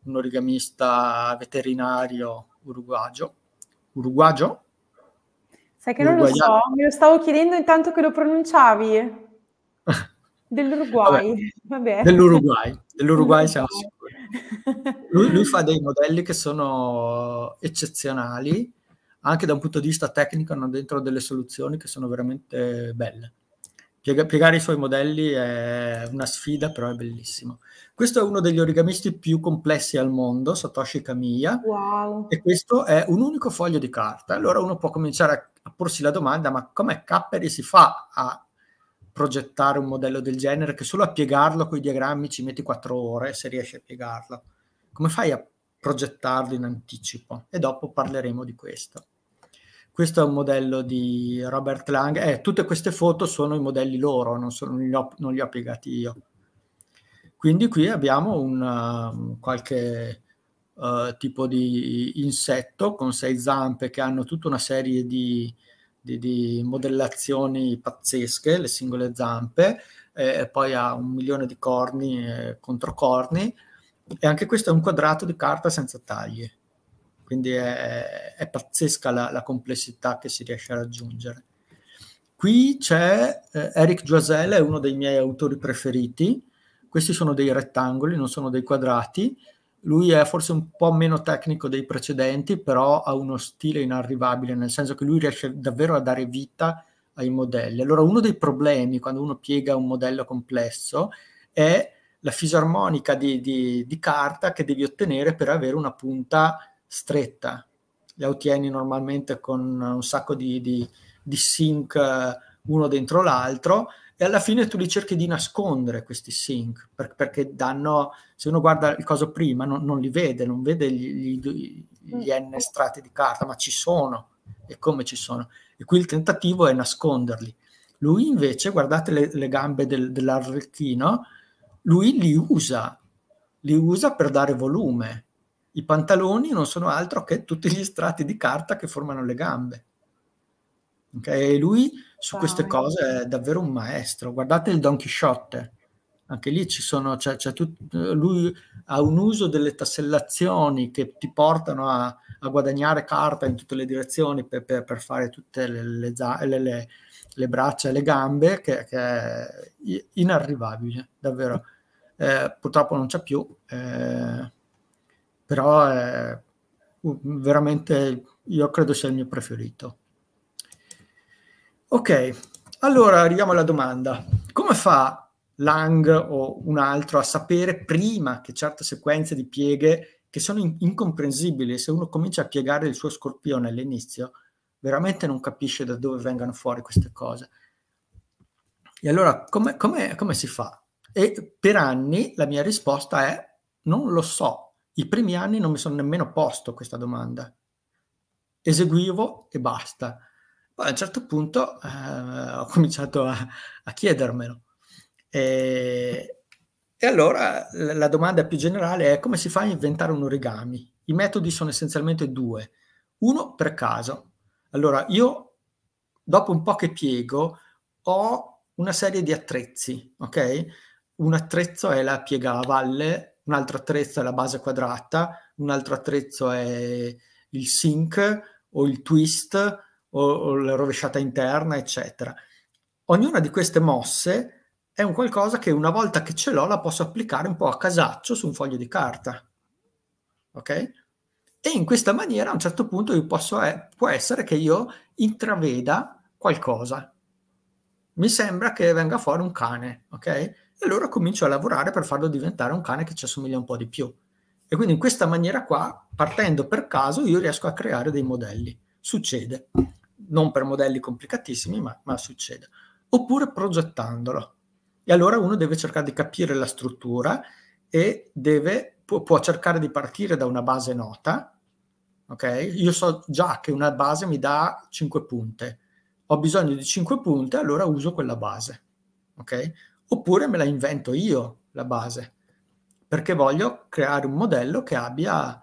[SPEAKER 2] un origamista veterinario uruguagio. Uruguagio?
[SPEAKER 1] Sai che non lo so, me lo stavo chiedendo intanto che lo pronunciavi. Dell'Uruguay, vabbè. vabbè. Dell'Uruguay,
[SPEAKER 2] dell'Uruguay siamo sicuri. Lui, lui fa dei modelli che sono eccezionali, anche da un punto di vista tecnico hanno dentro delle soluzioni che sono veramente belle. Piega, piegare i suoi modelli è una sfida, però è bellissimo. Questo è uno degli origamisti più complessi al mondo, Satoshi Kamiya. Wow. E questo è un unico foglio di carta. Allora uno può cominciare a, a porsi la domanda, ma come Capperi si fa a progettare un modello del genere che solo a piegarlo con i diagrammi ci metti quattro ore se riesci a piegarlo? Come fai a progettarlo in anticipo? E dopo parleremo di questo. Questo è un modello di Robert Lang. Eh, tutte queste foto sono i modelli loro, non, sono, non, li, ho, non li, ho, piegati io. Quindi qui abbiamo un, um, qualche uh, tipo di insetto con sei zampe che hanno tutta una serie di, di, di modellazioni pazzesche, le singole zampe, eh, poi ha un milione di corni e eh, controcorni. E anche questo è un quadrato di carta senza taglie. Quindi è, è pazzesca la, la, complessità che si riesce a raggiungere. Qui c'è eh, Eric Joisel, è uno dei miei autori preferiti. Questi sono dei rettangoli, non sono dei quadrati. Lui è forse un po' meno tecnico dei precedenti, però ha uno stile inarrivabile, nel senso che lui riesce davvero a dare vita ai modelli. Allora, uno dei problemi quando uno piega un modello complesso è la fisarmonica di, di, di carta che devi ottenere per avere una punta stretta, la ottieni normalmente con un sacco di, di, di sync eh, uno dentro l'altro e alla fine tu li cerchi di nascondere questi sync per, perché danno, se uno guarda il coso prima non, non li vede, non vede gli, gli, mm. gli n strati di carta, ma ci sono e come ci sono. E qui il tentativo è nasconderli. Lui invece, guardate le, le gambe del, dell'arlecchino, lui li usa, li usa per dare volume, i pantaloni non sono altro che tutti gli strati di carta che formano le gambe. Okay? E lui su queste cose è davvero un maestro. Guardate il Don Quixote, anche lì ci sono, c'è, c'è tut, lui ha un uso delle tassellazioni che ti portano a, a guadagnare carta in tutte le direzioni per, per, per fare tutte le, le, le, le, braccia e le gambe, che, che è inarrivabile, davvero. Eh, purtroppo non c'è più. Eh, però è eh, veramente io credo sia il mio preferito. Ok, allora arriviamo alla domanda. Come fa Lang o un altro a sapere prima che certe sequenze di pieghe che sono in- incomprensibili, se uno comincia a piegare il suo scorpione all'inizio, veramente non capisce da dove vengano fuori queste cose. E allora come si fa? E per anni la mia risposta è non lo so, i primi anni non mi sono nemmeno posto questa domanda. Eseguivo e basta. Poi a un certo punto eh, ho cominciato a, a chiedermelo. E, e allora la domanda più generale è come si fa a inventare un origami? I metodi sono essenzialmente due. Uno per caso. Allora, io dopo un po' che piego ho una serie di attrezzi, ok? Un attrezzo è la piega valle un altro attrezzo è la base quadrata, un altro attrezzo è il sync o il twist o, o la rovesciata interna, eccetera. Ognuna di queste mosse è un qualcosa che una volta che ce l'ho la posso applicare un po' a casaccio su un foglio di carta. Ok? E in questa maniera a un certo punto io posso è, eh, può essere che io intraveda qualcosa. Mi sembra che venga fuori un cane, ok? E allora comincio a lavorare per farlo diventare un cane che ci assomiglia un po' di più. E quindi in questa maniera qua, partendo per caso, io riesco a creare dei modelli. Succede. Non per modelli complicatissimi, ma, ma succede. Oppure progettandolo. E allora uno deve cercare di capire la struttura e deve, può, può cercare di partire da una base nota. Okay? Io so già che una base mi dà 5 punte. Ho bisogno di 5 punte, allora uso quella base. Okay? oppure me la invento io la base, perché voglio creare un modello che abbia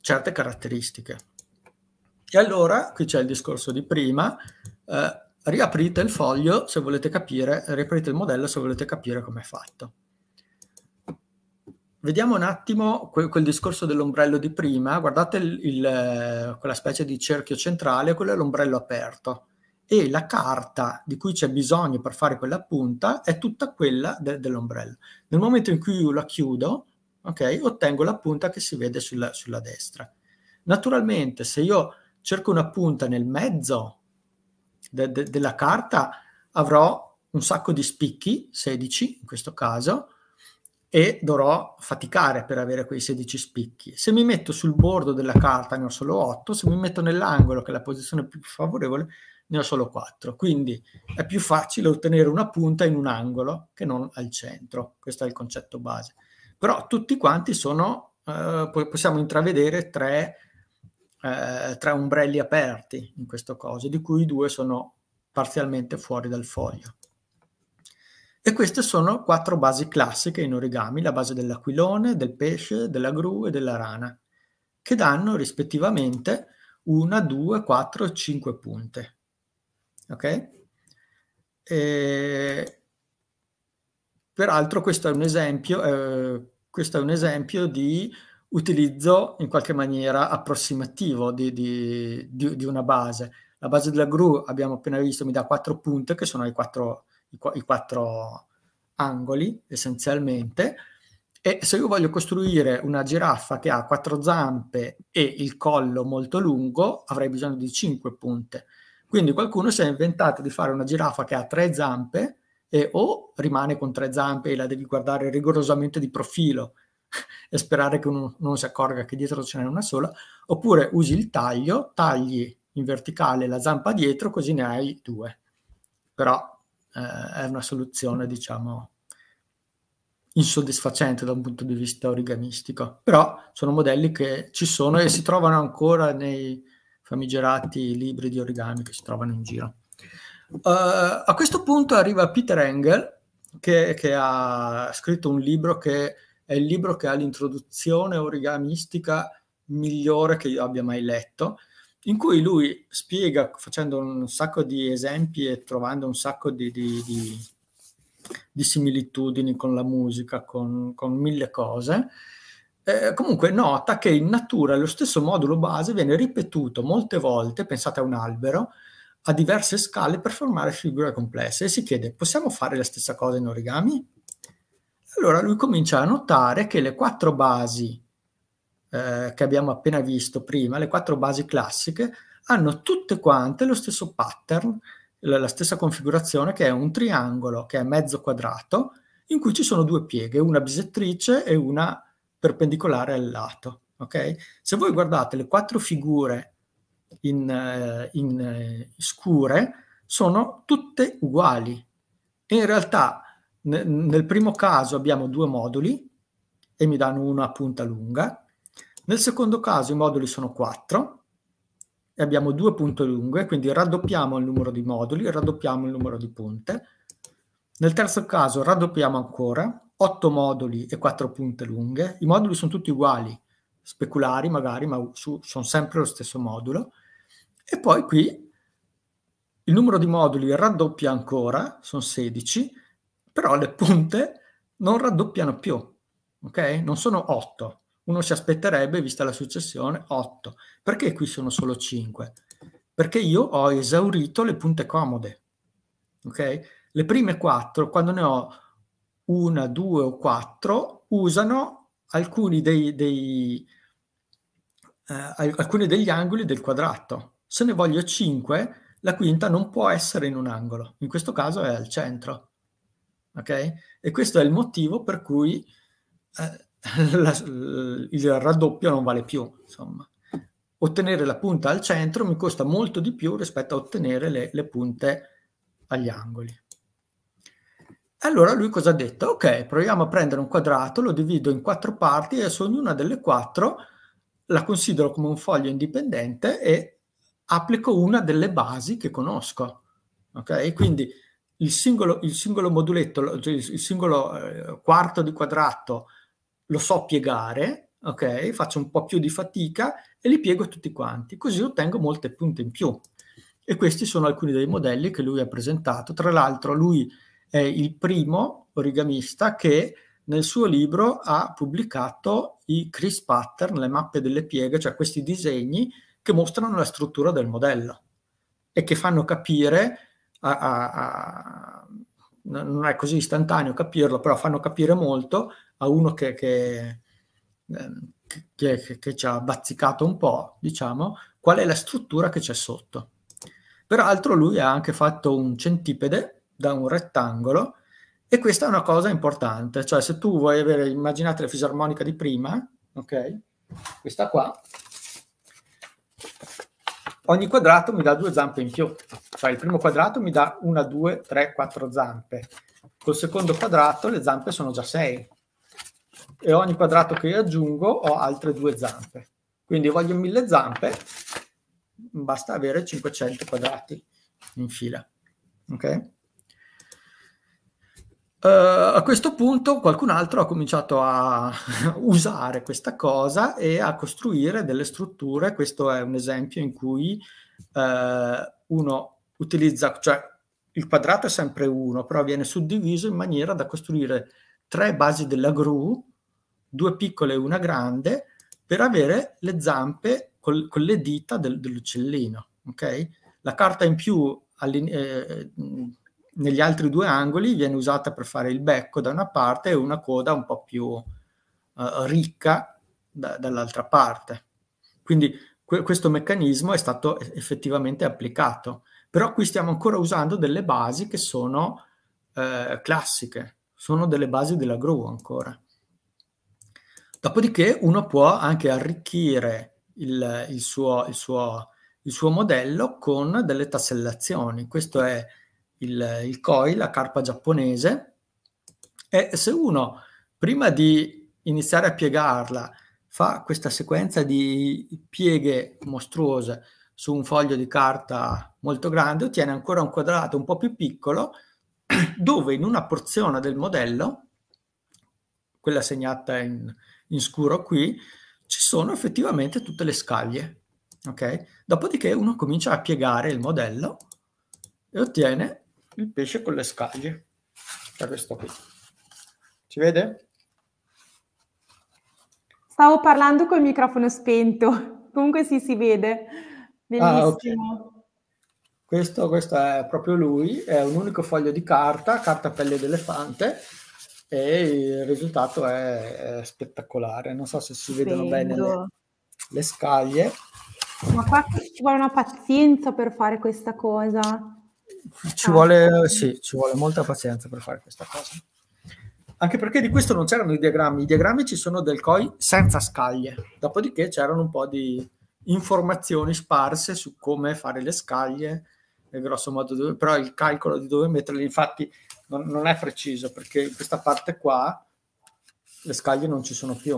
[SPEAKER 2] certe caratteristiche. E allora, qui c'è il discorso di prima, eh, riaprite il foglio se volete capire, riaprite il modello se volete capire com'è fatto. Vediamo un attimo quel, quel discorso dell'ombrello di prima, guardate il, il, eh, quella specie di cerchio centrale, quello è l'ombrello aperto e la carta di cui c'è bisogno per fare quella punta è tutta quella de dell'ombrello. Nel momento in cui io la chiudo, okay, ottengo la punta che si vede sulla, sulla destra. Naturalmente, se io cerco una punta nel mezzo de de della carta, avrò un sacco di spicchi, 16 in questo caso, e dovrò faticare per avere quei 16 spicchi. Se mi metto sul bordo della carta ne ho solo 8, se mi metto nell'angolo, che è la posizione più favorevole, ne ho solo 4. Quindi è più facile ottenere una punta in un angolo che non al centro. Questo è il concetto base. Però tutti quanti sono, eh, possiamo intravedere tre, eh, tre ombrelli aperti in questo caso, di cui due sono parzialmente fuori dal foglio. E queste sono quattro basi classiche in origami, la base dell'aquilone, del pesce, della gru e della rana, che danno rispettivamente una, due, quattro e cinque punte. Ok? E, peraltro questo è un esempio, eh, questo è un esempio di utilizzo in qualche maniera approssimativo di, di, di, di, una base. La base della gru, abbiamo appena visto, mi dà quattro punte, che sono i quattro, i, i quattro angoli essenzialmente, e se io voglio costruire una giraffa che ha quattro zampe e il collo molto lungo, avrei bisogno di cinque punte. Quindi qualcuno si è inventato di fare una giraffa che ha tre zampe e o rimane con tre zampe e la devi guardare rigorosamente di profilo e sperare che uno non si accorga che dietro ce n'è una sola, oppure usi il taglio, tagli in verticale la zampa dietro così ne hai due. Però eh, è una soluzione, diciamo, insoddisfacente da un punto di vista origamistico. Però sono modelli che ci sono e si trovano ancora nei famigerati libri di origami che si trovano in giro. Uh, a questo punto arriva Peter Engel, che, che, ha scritto un libro che è il libro che ha l'introduzione origamistica migliore che io abbia mai letto, in cui lui spiega, facendo un sacco di esempi e trovando un sacco di, di, di, di similitudini con la musica, con, con mille cose, eh, comunque nota che in natura lo stesso modulo base viene ripetuto molte volte, pensate a un albero, a diverse scale per formare figure complesse e si chiede possiamo fare la stessa cosa in origami? Allora lui comincia a notare che le quattro basi eh, che abbiamo appena visto prima, le quattro basi classiche, hanno tutte quante lo stesso pattern, la stessa configurazione che è un triangolo che è mezzo quadrato in cui ci sono due pieghe, una bisettrice e una perpendicolare al lato. Okay? Se voi guardate le quattro figure in, eh, in eh, scure, sono tutte uguali. in realtà nel primo caso abbiamo due moduli e mi danno una punta lunga. Nel secondo caso i moduli sono 4 e abbiamo due punte lunghe, quindi raddoppiamo il numero di moduli, raddoppiamo il numero di punte. Nel terzo caso raddoppiamo ancora 8 moduli e 4 punte lunghe. I moduli sono tutti uguali, speculari magari, ma su, sono sempre lo stesso modulo. E poi qui il numero di moduli raddoppia ancora, sono 16, però le punte non raddoppiano più, ok? Non sono 8. Uno si aspetterebbe, vista la successione, 8. Perché qui sono solo 5? Perché io ho esaurito le punte comode, ok? Le prime 4, quando ne ho una, due o quattro, usano alcuni, dei, dei, eh, alcuni degli angoli del quadrato. Se ne voglio cinque, la quinta non può essere in un angolo, in questo caso è al centro. Okay? E questo è il motivo per cui eh, la, il raddoppio non vale più. Insomma. Ottenere la punta al centro mi costa molto di più rispetto a ottenere le, le punte agli angoli. Allora lui cosa ha detto? Ok, proviamo a prendere un quadrato, lo divido in quattro parti e su ognuna delle quattro la considero come un foglio indipendente e applico una delle basi che conosco. Ok, quindi il singolo, il singolo moduletto, cioè il singolo eh, quarto di quadrato lo so piegare, ok? Faccio un po' più di fatica e li piego tutti quanti, così ottengo molte punte in più. E questi sono alcuni dei modelli che lui ha presentato. Tra l'altro lui è il primo origamista che nel suo libro ha pubblicato i Chris pattern, le mappe delle pieghe, cioè questi disegni che mostrano la struttura del modello e che fanno capire, a, a, a, non è così istantaneo capirlo, però fanno capire molto a uno che, ehm, che, che, che, che ci ha bazzicato un po', diciamo, qual è la struttura che c'è sotto. Peraltro lui ha anche fatto un centipede da un rettangolo e questa è una cosa importante, cioè se tu vuoi avere, immaginate la fisarmonica di prima, ok? Questa qua, ogni quadrato mi dà due zampe in più, cioè il primo quadrato mi dà una, due, tre, quattro zampe, col secondo quadrato le zampe sono già sei e ogni quadrato che aggiungo ho altre due zampe, quindi voglio mille zampe, basta avere 500 quadrati in fila, ok? Uh, a questo punto qualcun altro ha cominciato a usare questa cosa e a costruire delle strutture. Questo è un esempio in cui uh, uno utilizza, cioè il quadrato è sempre uno, però viene suddiviso in maniera da costruire tre basi della gru, due piccole e una grande, per avere le zampe col, con le dita del, dell'uccellino. Okay? La carta in più all'inizio. Eh, negli altri due angoli viene usata per fare il becco da una parte e una coda un po' più uh, ricca da, dall'altra parte. Quindi que- questo meccanismo è stato effettivamente applicato, però qui stiamo ancora usando delle basi che sono eh, classiche, sono delle basi della gru ancora. Dopodiché uno può anche arricchire il, il, suo, il, suo, il suo modello con delle tassellazioni. Questo è il, il koi, la carpa giapponese, e se uno prima di iniziare a piegarla fa questa sequenza di pieghe mostruose su un foglio di carta molto grande, ottiene ancora un quadrato un po' più piccolo, dove in una porzione del modello, quella segnata in, in scuro qui, ci sono effettivamente tutte le scaglie. Okay? Dopodiché uno comincia a piegare il modello e ottiene il pesce con le scaglie, cioè questo qui. Si vede?
[SPEAKER 1] Stavo parlando col microfono spento, comunque sì, si vede. Bellissimo. Ah, okay.
[SPEAKER 2] Questo, questo, è proprio lui, è un unico foglio di carta, carta pelle d'elefante e il risultato è, è spettacolare. Non so se si Spendo. vedono bene le, le, scaglie.
[SPEAKER 1] Ma qua ci vuole una pazienza per fare questa cosa
[SPEAKER 2] ci vuole, sì, ci vuole molta pazienza per fare questa cosa. Anche perché di questo non c'erano i diagrammi, i diagrammi ci sono del COI senza scaglie, dopodiché c'erano un po' di informazioni sparse su come fare le scaglie, grosso modo, dove, però il calcolo di dove metterle, infatti, non, non è preciso perché in questa parte qua le scaglie non ci sono più.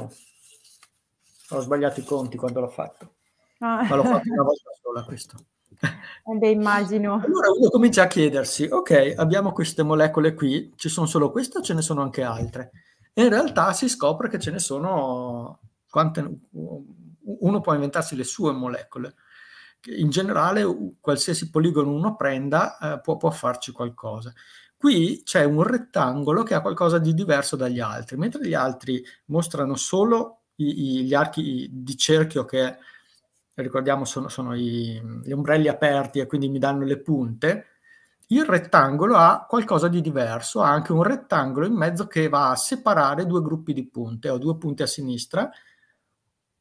[SPEAKER 2] Ho sbagliato i conti quando l'ho fatto,
[SPEAKER 1] ah. ma l'ho fatto una
[SPEAKER 2] volta sola questo.
[SPEAKER 1] Eh beh, immagino. Allora
[SPEAKER 2] uno comincia a chiedersi, ok, abbiamo queste molecole qui, ci sono solo queste o ce ne sono anche altre? E in realtà si scopre che ce ne sono, quante, uno può inventarsi le sue molecole. In generale qualsiasi poligono uno prenda eh, può, può farci qualcosa. Qui c'è un rettangolo che ha qualcosa di diverso dagli altri, mentre gli altri mostrano solo i, i, gli archi di cerchio che ricordiamo sono, sono i, gli ombrelli aperti e quindi mi danno le punte, il rettangolo ha qualcosa di diverso, ha anche un rettangolo in mezzo che va a separare due gruppi di punte, ho due punte a sinistra,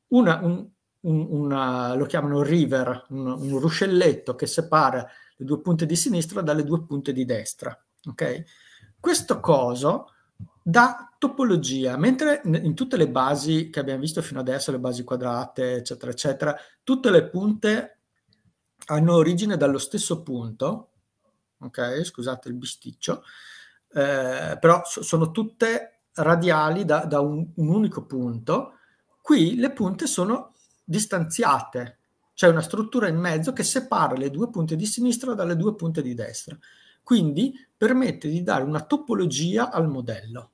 [SPEAKER 2] una, un, un, una, lo chiamano river, un, un, ruscelletto che separa le due punte di sinistra dalle due punte di destra. Okay? Questo coso da topologia, mentre in tutte le basi che abbiamo visto fino adesso, le basi quadrate, eccetera, eccetera, tutte le punte hanno origine dallo stesso punto, ok? Scusate il bisticcio, eh, però so sono tutte radiali da, da un, un unico punto. Qui le punte sono distanziate, c'è una struttura in mezzo che separa le due punte di sinistra dalle due punte di destra. Quindi permette di dare una topologia al modello.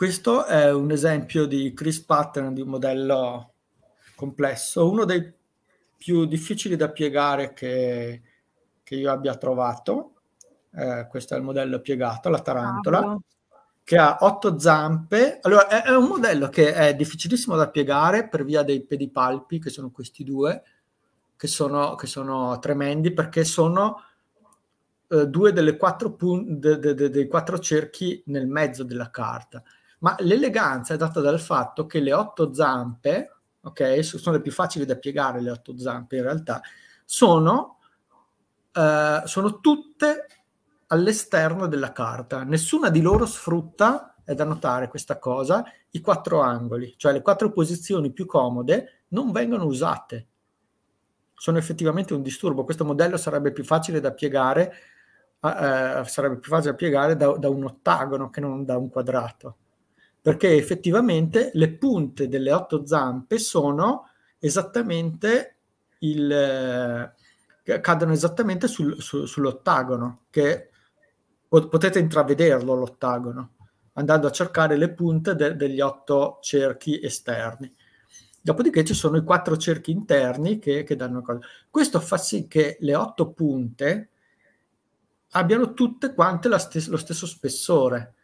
[SPEAKER 2] Questo è un esempio di Chris pattern di un modello complesso, uno dei più difficili da piegare che, che io abbia trovato. Eh, questo è il modello piegato, la tarantola, che ha otto zampe. Allora, è, è, un modello che è difficilissimo da piegare per via dei pedipalpi, che sono questi due, che sono, che sono tremendi perché sono eh, due delle quattro pun- de, de, de, dei quattro cerchi nel mezzo della carta ma l'eleganza è data dal fatto che le otto zampe, ok, sono le più facili da piegare le otto zampe in realtà, sono, eh, sono tutte all'esterno della carta, nessuna di loro sfrutta, è da notare questa cosa, i quattro angoli, cioè le quattro posizioni più comode non vengono usate, sono effettivamente un disturbo, questo modello sarebbe più facile da piegare, eh, eh sarebbe più facile da piegare da, da un ottagono che non da un quadrato perché effettivamente le punte delle otto zampe sono esattamente il eh, cadono esattamente sul, su, sull'ottagono che potete intravederlo l'ottagono andando a cercare le punte de, degli otto cerchi esterni dopodiché ci sono i quattro cerchi interni che, che danno cosa questo fa sì che le otto punte abbiano tutte quante stes lo stesso spessore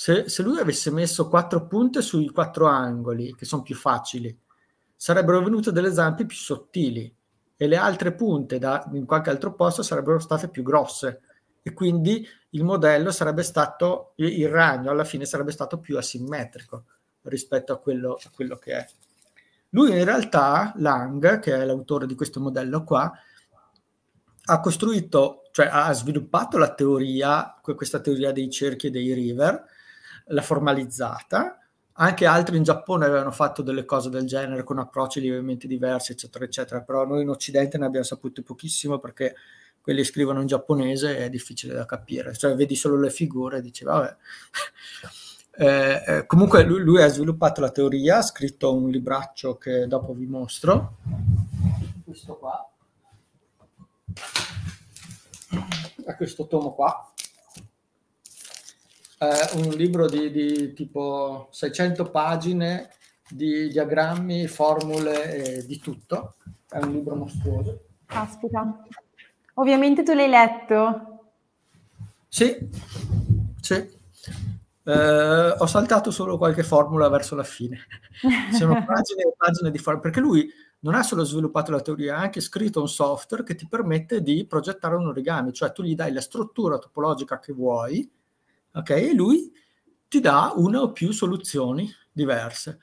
[SPEAKER 2] se, se lui avesse messo quattro punte sui quattro angoli, che sono più facili, sarebbero venute delle zampe più sottili e le altre punte da, in qualche altro posto sarebbero state più grosse e quindi il modello sarebbe stato, il ragno alla fine sarebbe stato più asimmetrico rispetto a quello, a quello che è. Lui in realtà, Lang, che è l'autore di questo modello qua, ha costruito, cioè ha sviluppato la teoria, questa teoria dei cerchi e dei river, la formalizzata, anche altri in Giappone avevano fatto delle cose del genere con approcci lievemente diversi, eccetera, eccetera, però noi in Occidente ne abbiamo saputo pochissimo perché quelli scrivono in giapponese è difficile da capire, cioè vedi solo le figure e dici vabbè. Eh, eh, comunque lui, lui, ha sviluppato la teoria, ha scritto un libraccio che dopo vi mostro. Questo qua. A questo tomo qua eh, un libro di, di, tipo 600 pagine di diagrammi, formule, eh, di tutto. È un libro mostruoso.
[SPEAKER 1] Aspetta, Ovviamente tu l'hai letto.
[SPEAKER 2] Sì, sì. Eh, ho saltato solo qualche formula verso la fine. Sono pagine e pagine di formula, perché lui non ha solo sviluppato la teoria, ha anche scritto un software che ti permette di progettare un origami, cioè tu gli dai la struttura topologica che vuoi, ok? E lui ti dà una o più soluzioni diverse.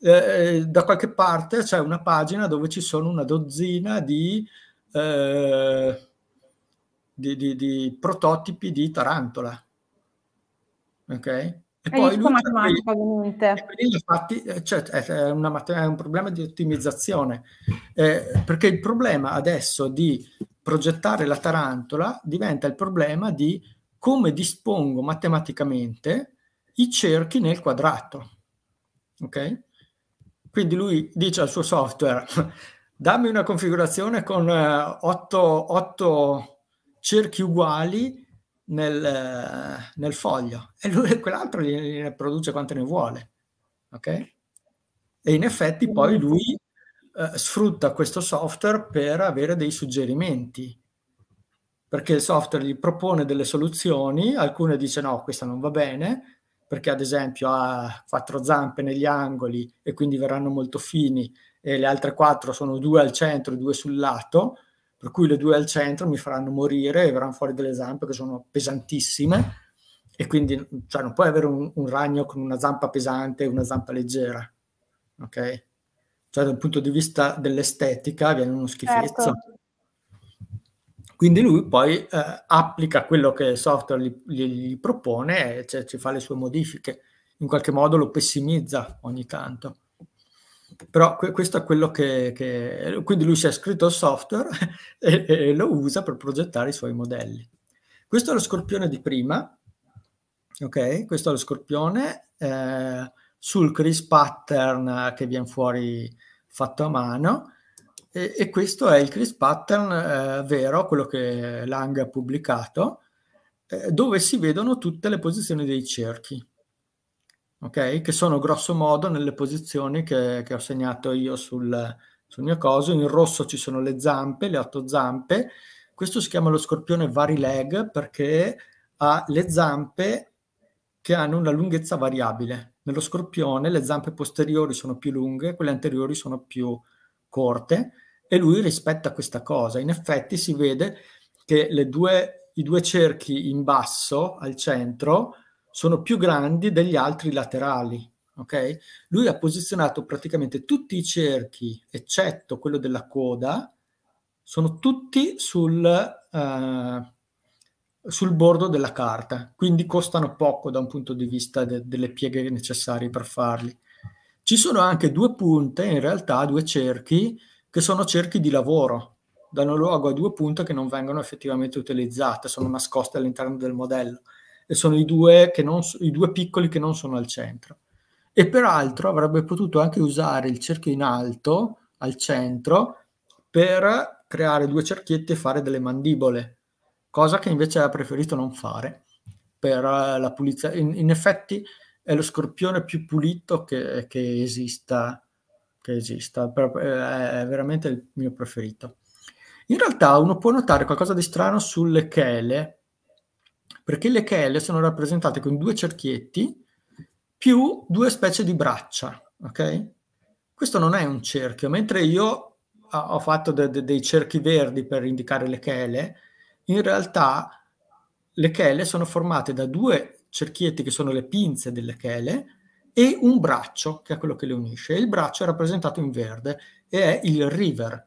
[SPEAKER 2] Eh, eh, da qualche parte c'è una pagina dove ci sono una dozzina di, eh, di, di, di prototipi di tarantola. Ok? E è poi lui Infatti, eh, cioè, è, una, è, un problema di ottimizzazione, eh, perché il problema adesso di progettare la tarantola diventa il problema di come dispongo matematicamente i cerchi nel quadrato. Okay? Quindi lui dice al suo software, dammi una configurazione con 8, eh, 8 cerchi uguali nel, eh, nel, foglio e lui quell'altro ne produce quante ne vuole. Okay? E in effetti poi mm. lui eh, sfrutta questo software per avere dei suggerimenti perché il software gli propone delle soluzioni, alcune dice no, questa non va bene, perché ad esempio ha quattro zampe negli angoli e quindi verranno molto fini, e le altre quattro sono due al centro e due sul lato, per cui le due al centro mi faranno morire e verranno fuori delle zampe che sono pesantissime, e quindi cioè, non puoi avere un, un ragno con una zampa pesante e una zampa leggera, ok? Cioè dal punto di vista dell'estetica viene uno schifezzo. Certo. Quindi lui poi eh, applica quello che il software gli, gli, gli propone, cioè ci fa le sue modifiche, in qualche modo lo pessimizza ogni tanto. Però que questo è quello che, che, Quindi lui si è scritto il software e, e lo usa per progettare i suoi modelli. Questo è lo scorpione di prima, ok? Questo è lo scorpione eh, sul CRIS pattern che viene fuori fatto a mano e, e questo è il CRIS pattern eh, vero, quello che Lang ha pubblicato, eh, dove si vedono tutte le posizioni dei cerchi, okay? che sono grosso modo nelle posizioni che, che ho segnato io sul, sul mio coso. In rosso ci sono le zampe, le otto zampe. Questo si chiama lo scorpione vari leg perché ha le zampe che hanno una lunghezza variabile. Nello scorpione le zampe posteriori sono più lunghe, quelle anteriori sono più corte e lui rispetta questa cosa. In effetti si vede che due, i due cerchi in basso, al centro, sono più grandi degli altri laterali. Okay? Lui ha posizionato praticamente tutti i cerchi, eccetto quello della coda, sono tutti sul, uh, sul bordo della carta, quindi costano poco da un punto di vista de delle pieghe necessarie per farli. Ci sono anche due punte, in realtà due cerchi, che sono cerchi di lavoro, danno luogo a due punte che non vengono effettivamente utilizzate, sono nascoste all'interno del modello e sono i due, non, i due piccoli che non sono al centro. E peraltro avrebbe potuto anche usare il cerchio in alto al centro per creare due cerchietti e fare delle mandibole, cosa che invece ha preferito non fare per eh, la pulizia. In, in effetti è lo scorpione più pulito che, che esista che esista, però eh, è veramente il mio preferito. In realtà uno può notare qualcosa di strano sulle chele, perché le chele sono rappresentate con due cerchietti più due specie di braccia, ok? Questo non è un cerchio, mentre io ho fatto de- de- dei cerchi verdi per indicare le chele, in realtà le chele sono formate da due cerchietti che sono le pinze delle chele e un braccio, che è quello che le unisce. Il braccio è rappresentato in verde e è il river,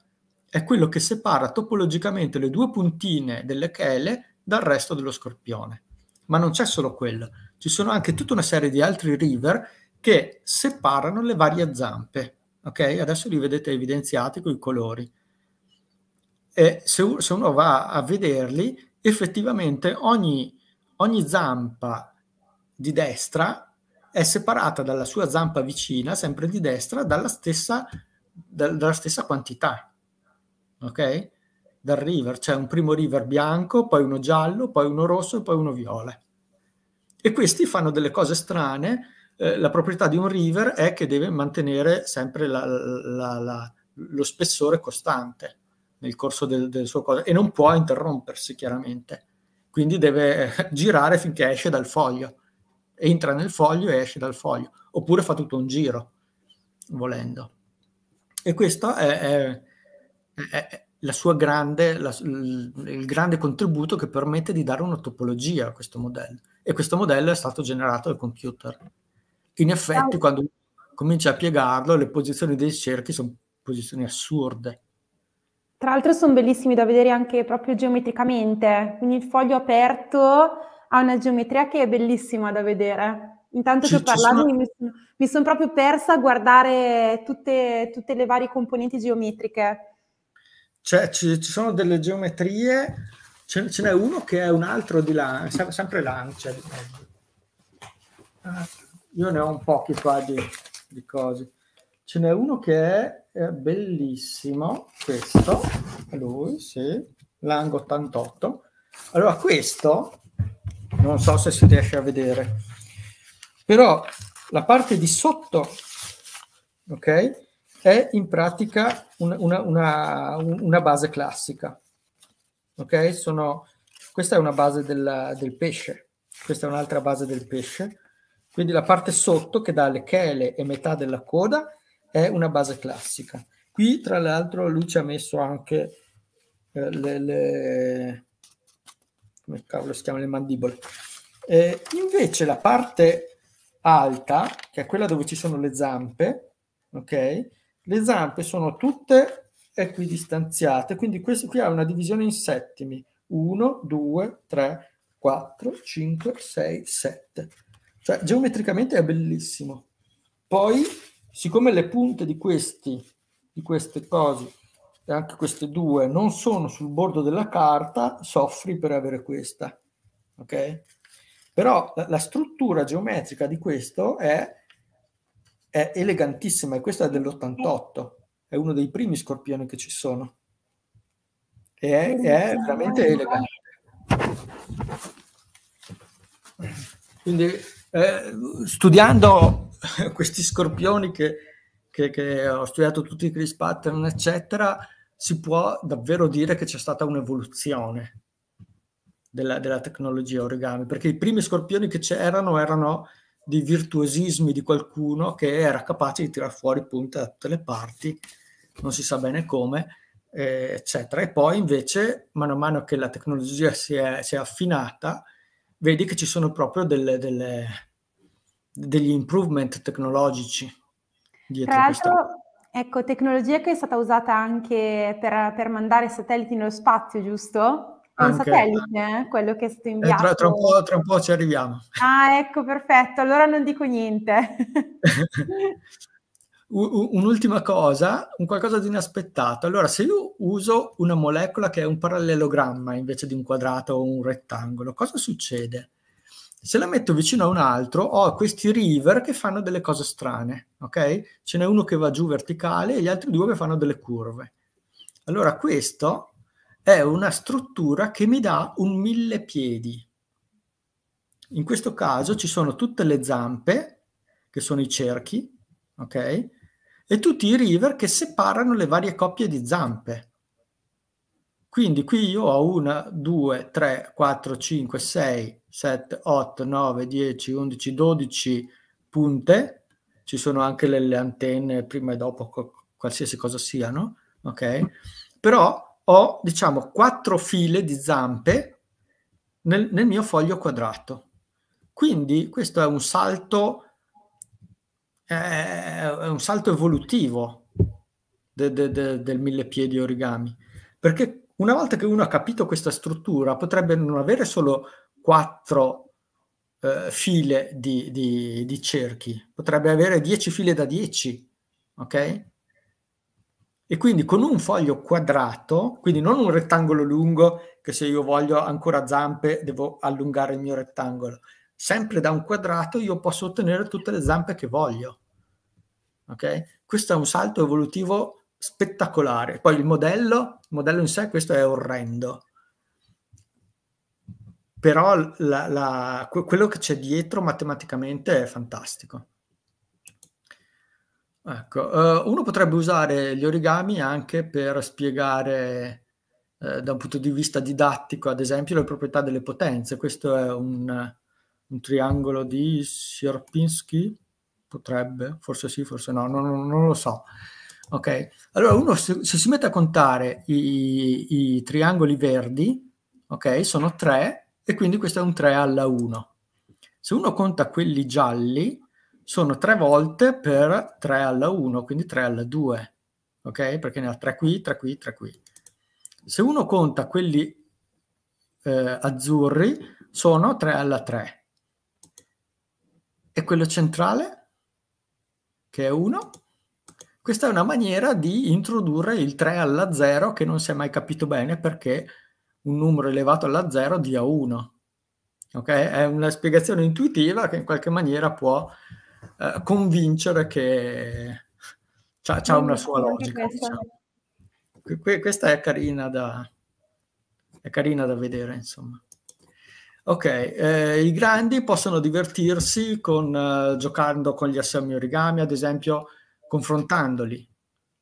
[SPEAKER 2] è quello che separa topologicamente le due puntine delle chele dal resto dello scorpione. Ma non c'è solo quello, ci sono anche tutta una serie di altri river che separano le varie zampe. Ok? Adesso li vedete evidenziati con i colori. E se, se uno va a vederli, effettivamente ogni, ogni zampa di destra è separata dalla sua zampa vicina, sempre di destra, dalla stessa, da, dalla stessa quantità. Ok? Dal river c'è un primo river bianco, poi uno giallo, poi uno rosso e poi uno viola. E questi fanno delle cose strane. Eh, la proprietà di un river è che deve mantenere sempre la, la, lo spessore costante nel corso del, del suo cosa e non può interrompersi chiaramente. Quindi deve eh, girare finché esce dal foglio entra nel foglio e esce dal foglio, oppure fa tutto un giro, volendo. E questo è, è, è, è grande, la, il grande contributo che permette di dare una topologia a questo modello. E questo modello è stato generato dal computer. In effetti, ah. quando comincia a piegarlo, le posizioni dei cerchi sono posizioni assurde.
[SPEAKER 1] Tra l'altro sono bellissimi da vedere anche proprio geometricamente, quindi il foglio aperto ha una geometria che è bellissima da vedere. Intanto che parlavo sono... mi, mi sono proprio persa a guardare tutte, tutte le varie componenti geometriche.
[SPEAKER 2] Cioè, ci, ci sono delle geometrie, ce, ce n'è uno che è un altro di là, sempre lancia. Ah, io ne ho un pochi qua di, di cose. Ce n'è uno che è, bellissimo, questo, lui, sì, Lang 88. Allora, questo non so se si riesce a vedere, però la parte di sotto, ok, è in pratica una, una, una, una base classica, ok? Sono, questa è una base della, del pesce, questa è un'altra base del pesce, quindi la parte sotto che dà le chele e metà della coda è una base classica. Qui tra l'altro lui ci ha messo anche eh, le, le come cavolo si chiamano le mandibole. Eh, invece la parte alta, che è quella dove ci sono le zampe, ok? Le zampe sono tutte equidistanziate, quindi questo qui ha una divisione in settimi. 1, 2, 3, 4, 5, 6, 7. Cioè geometricamente è bellissimo. Poi, siccome le punte di, questi, di queste cose e anche queste due non sono sul bordo della carta, soffri per avere questa. Ok? Però la, la struttura geometrica di questo è, è elegantissima e questa è dell'88, è uno dei primi scorpioni che ci sono. E è, è veramente elegante. Quindi eh, studiando questi scorpioni che, che, che ho studiato tutti i Chris Pattern, eccetera, si può davvero dire che c'è stata un'evoluzione della, della tecnologia origami, perché i primi scorpioni che c'erano erano dei virtuosismi di qualcuno che era capace di tirar fuori punte da tutte le parti, non si sa bene come, eh, eccetera. E poi invece, mano a mano che la tecnologia si è, si è affinata, vedi che ci sono proprio delle, delle, degli improvement tecnologici dietro Tra questa
[SPEAKER 1] Ecco, tecnologia che è stata usata anche per, per mandare satelliti nello spazio, giusto? È un anche. satellite eh, quello che è stato eh, inviato. Tra, tra, un po',
[SPEAKER 2] tra, un po', ci arriviamo.
[SPEAKER 1] Ah, ecco, perfetto. Allora non dico niente.
[SPEAKER 2] Un'ultima cosa, un qualcosa di inaspettato. Allora, se io uso una molecola che è un parallelogramma invece di un quadrato o un rettangolo, cosa succede? Se la metto vicino a un altro, ho questi river che fanno delle cose strane, ok? Ce n'è uno che va giù verticale e gli altri due che fanno delle curve. Allora, questo è una struttura che mi dà un mille piedi. In questo caso ci sono tutte le zampe, che sono i cerchi, ok? E tutti i river che separano le varie coppie di zampe. Quindi qui io ho una, due, tre, quattro, cinque, sei, 7, 8, 9, 10, 11, 12 punte. Ci sono anche le, le antenne prima e dopo, qualsiasi cosa siano, ok? Però ho, diciamo, quattro file di zampe nel, nel mio foglio quadrato. Quindi questo è un salto, è un salto evolutivo de, de, de, del millepiedi origami. Perché una volta che uno ha capito questa struttura, potrebbe non avere solo 4 eh, file di, di, di, cerchi, potrebbe avere 10 file da 10, ok? E quindi con un foglio quadrato, quindi non un rettangolo lungo, che se io voglio ancora zampe devo allungare il mio rettangolo, sempre da un quadrato io posso ottenere tutte le zampe che voglio, ok? Questo è un salto evolutivo spettacolare. Poi il modello, il modello in sé, questo è orrendo, però la, la, quello che c'è dietro matematicamente è fantastico. Ecco, uh, uno potrebbe usare gli origami anche per spiegare uh, da un punto di vista didattico, ad esempio, le proprietà delle potenze. Questo è un, un triangolo di Sierpinski, potrebbe, forse sì, forse no, non, non lo so. Ok, allora uno se, se si mette a contare i, i triangoli verdi, ok, sono tre, e quindi questo è un 3 alla 1. Se uno conta quelli gialli, sono 3 volte per 3 alla 1, quindi 3 alla 2, ok? Perché ne ha 3 qui, 3 qui, 3 qui. Se uno conta quelli eh, azzurri, sono 3 alla 3. E quello centrale, che è 1, questa è una maniera di introdurre il 3 alla 0 che non si è mai capito bene perché un numero elevato alla 0 dia 1. Okay? È una spiegazione intuitiva che in qualche maniera può eh, convincere che ha una sua logica. Diciamo. questa è carina, da, è carina da vedere, insomma. Ok, eh, i grandi possono divertirsi con, eh, giocando con gli assemi origami, ad esempio confrontandoli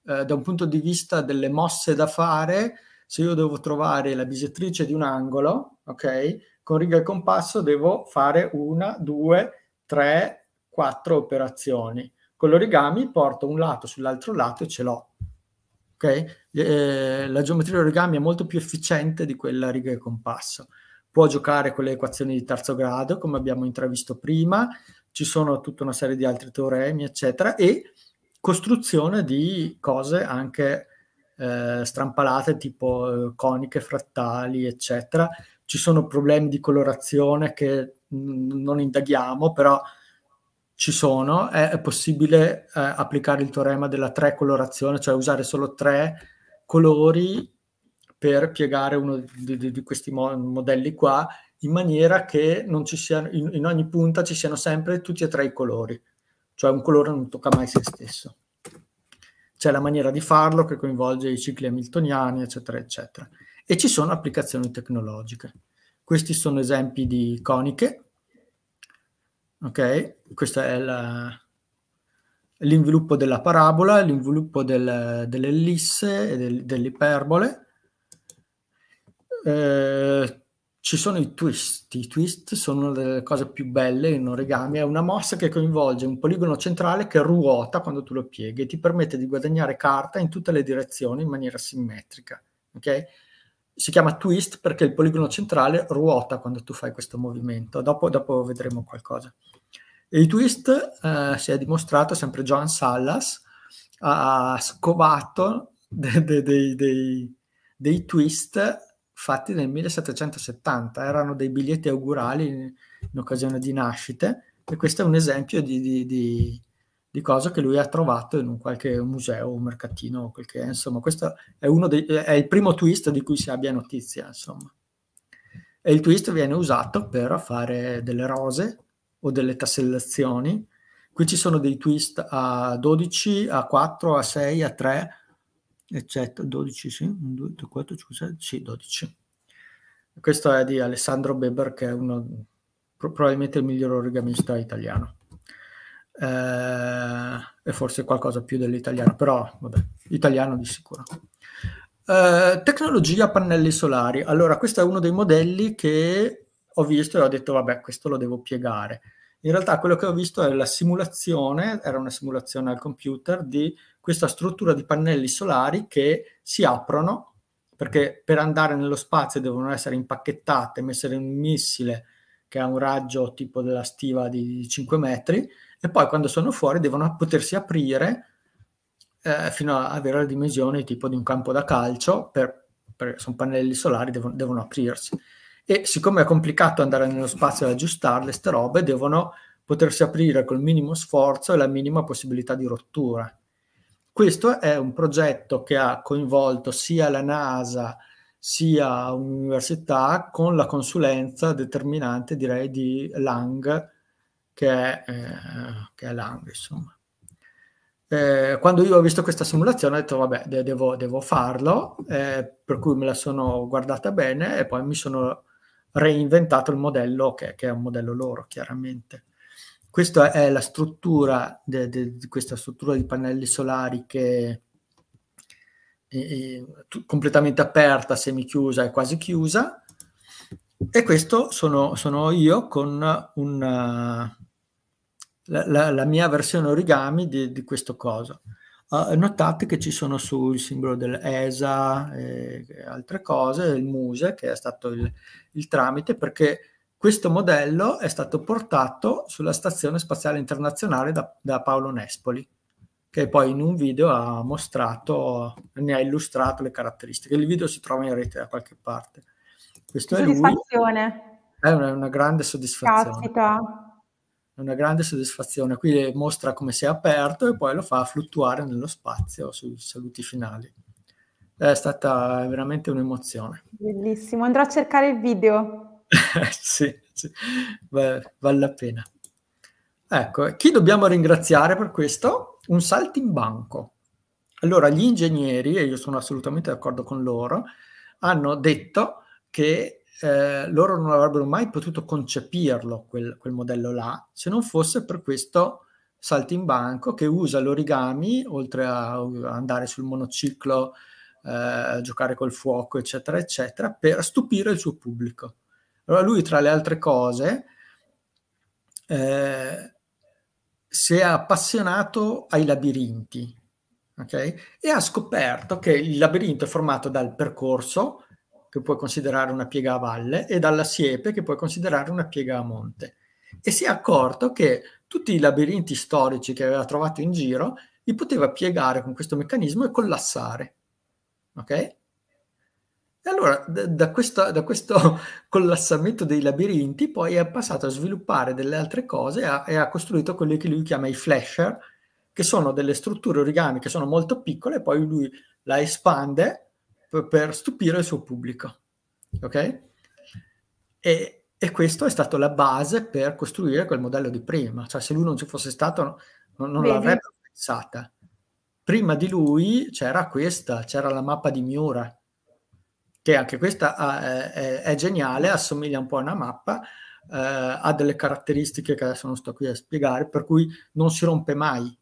[SPEAKER 2] eh, da un punto di vista delle mosse da fare se io devo trovare la bisettrice di un angolo, ok? Con riga e compasso devo fare una, due, tre, quattro operazioni. Con l'origami porto un lato sull'altro lato e ce l'ho. Okay? Eh, eh la geometria origami è molto più efficiente di quella riga e compasso. Può giocare con le equazioni di terzo grado, come abbiamo intravisto prima, ci sono tutta una serie di altri teoremi, eccetera, e costruzione di cose anche eh, strampalate tipo eh, coniche, frattali, eccetera. Ci sono problemi di colorazione che non indaghiamo, però ci sono. È, è possibile eh, applicare il teorema della tre colorazione, cioè usare solo tre colori per piegare uno di, di, di questi mo modelli qua in maniera che siano, in, in ogni punta ci siano sempre tutti e tre i colori, cioè un colore non tocca mai se stesso c'è la maniera di farlo che coinvolge i cicli hamiltoniani, eccetera, eccetera. E ci sono applicazioni tecnologiche. Questi sono esempi di coniche. Ok, questo è l'inviluppo della parabola, l'inviluppo del, dell'ellisse e del, dell'iperbole. Eh, ci sono i twist. I twist sono una delle cose più belle in origami. È una mossa che coinvolge un poligono centrale che ruota quando tu lo pieghi e ti permette di guadagnare carta in tutte le direzioni in maniera simmetrica. Okay? Si chiama twist perché il poligono centrale ruota quando tu fai questo movimento. Dopo, dopo vedremo qualcosa. E I twist eh, si è dimostrato, sempre John Sallas ha scovato dei, dei, dei, dei twist fatti nel 1770, erano dei biglietti augurali in, in occasione di nascite e questo è un esempio di, di, di, di cosa che lui ha trovato in un qualche museo o mercatino o quel che è, insomma questo è, uno dei, è il primo twist di cui si abbia notizia, insomma. E il twist viene usato per fare delle rose o delle tassellazioni. Qui ci sono dei twist a 12, a 4, a 6, a 3, eccetera, eh, 12, sì, 1, 2, 3, 4, 5, 6, sì, 12. Questo è di Alessandro Beber, che è uno, probabilmente il miglior origamista italiano. Eh, e forse qualcosa più dell'italiano, però vabbè, italiano di sicuro. Eh, tecnologia pannelli solari. Allora, questo è uno dei modelli che ho visto e ho detto, vabbè, questo lo devo piegare. In realtà quello che ho visto è la simulazione, era una simulazione al computer, di questa struttura di pannelli solari che si aprono perché per andare nello spazio devono essere impacchettate, messe in un missile che ha un raggio tipo della stiva di 5 metri e poi quando sono fuori devono potersi aprire eh, fino a avere la dimensione tipo di un campo da calcio, per, per, sono pannelli solari, devono, devono aprirsi e siccome è complicato andare nello spazio e aggiustarle, queste robe devono potersi aprire col minimo sforzo e la minima possibilità di rottura. Questo è un progetto che ha coinvolto sia la NASA sia un'università con la consulenza determinante, direi, di Lang, che è, eh, che è Lang, insomma. Eh, quando io ho visto questa simulazione ho detto vabbè, de devo, devo, farlo, eh, per cui me la sono guardata bene e poi mi sono reinventato il modello che, che è un modello loro, chiaramente. Questa è la struttura di questa struttura di pannelli solari che è, è completamente aperta, semichiusa e quasi chiusa. E questo sono, sono io con una, la, la, la, mia versione origami di, di questo coso. Uh, notate che ci sono sul simbolo dell'ESA e eh, altre cose, il MUSE che è stato il, il tramite perché questo modello è stato portato sulla Stazione Spaziale Internazionale da, da Paolo Nespoli, che poi in un video ha mostrato, ne ha illustrato le caratteristiche. Il video si trova in rete da qualche parte. Questo è lui. È una, una grande soddisfazione. È una grande soddisfazione. Qui mostra come si è aperto e poi lo fa fluttuare nello spazio sui saluti finali è stata veramente un'emozione.
[SPEAKER 1] Bellissimo, andrò a cercare il video.
[SPEAKER 2] sì, sì. Beh, vale la pena. Ecco, chi dobbiamo ringraziare per questo? Un saltimbanco. Allora, gli ingegneri, e io sono assolutamente d'accordo con loro, hanno detto che eh, loro non avrebbero mai potuto concepirlo, quel, quel modello là, se non fosse per questo saltimbanco che usa l'origami, oltre a andare sul monociclo eh, giocare col fuoco, eccetera, eccetera, per stupire il suo pubblico. Allora lui, tra le altre cose, eh, si è appassionato ai labirinti okay? e ha scoperto che il labirinto è formato dal percorso, che puoi considerare una piega a valle, e dalla siepe, che puoi considerare una piega a monte. E si è accorto che tutti i labirinti storici che aveva trovato in giro li poteva piegare con questo meccanismo e collassare. Ok? E allora da, da, questo, da questo collassamento dei labirinti poi è passato a sviluppare delle altre cose e ha, e ha costruito quelli che lui chiama i flasher, che sono delle strutture origami che sono molto piccole e poi lui la espande per, per stupire il suo pubblico. Ok? E, e questo è stato la base per costruire quel modello di prima. Cioè, se lui non ci fosse stato, non, non l'avrebbe pensata prima di lui c'era questa, c'era la mappa di Miura, che anche questa ah, è, è, è geniale, assomiglia un po' a una mappa, eh, ha delle caratteristiche che adesso non sto qui a spiegare, per cui non si rompe mai,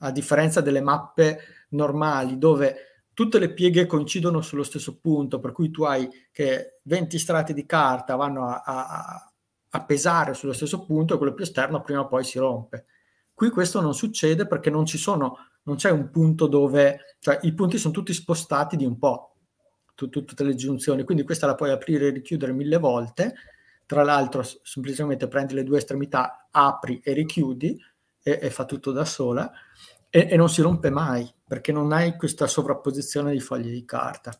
[SPEAKER 2] a differenza delle mappe normali dove tutte le pieghe coincidono sullo stesso punto, per cui tu hai che 20 strati di carta vanno a, a, a pesare sullo stesso punto e quello più esterno prima o poi si rompe. Qui questo non succede perché non ci sono non c'è un punto dove, cioè i punti sono tutti spostati di un po', tutte le giunzioni, quindi questa la puoi aprire e richiudere mille volte, tra l'altro semplicemente prendi le due estremità, apri e richiudi e, e fa tutto da sola e, e, non si rompe mai perché non hai questa sovrapposizione di foglie di carta.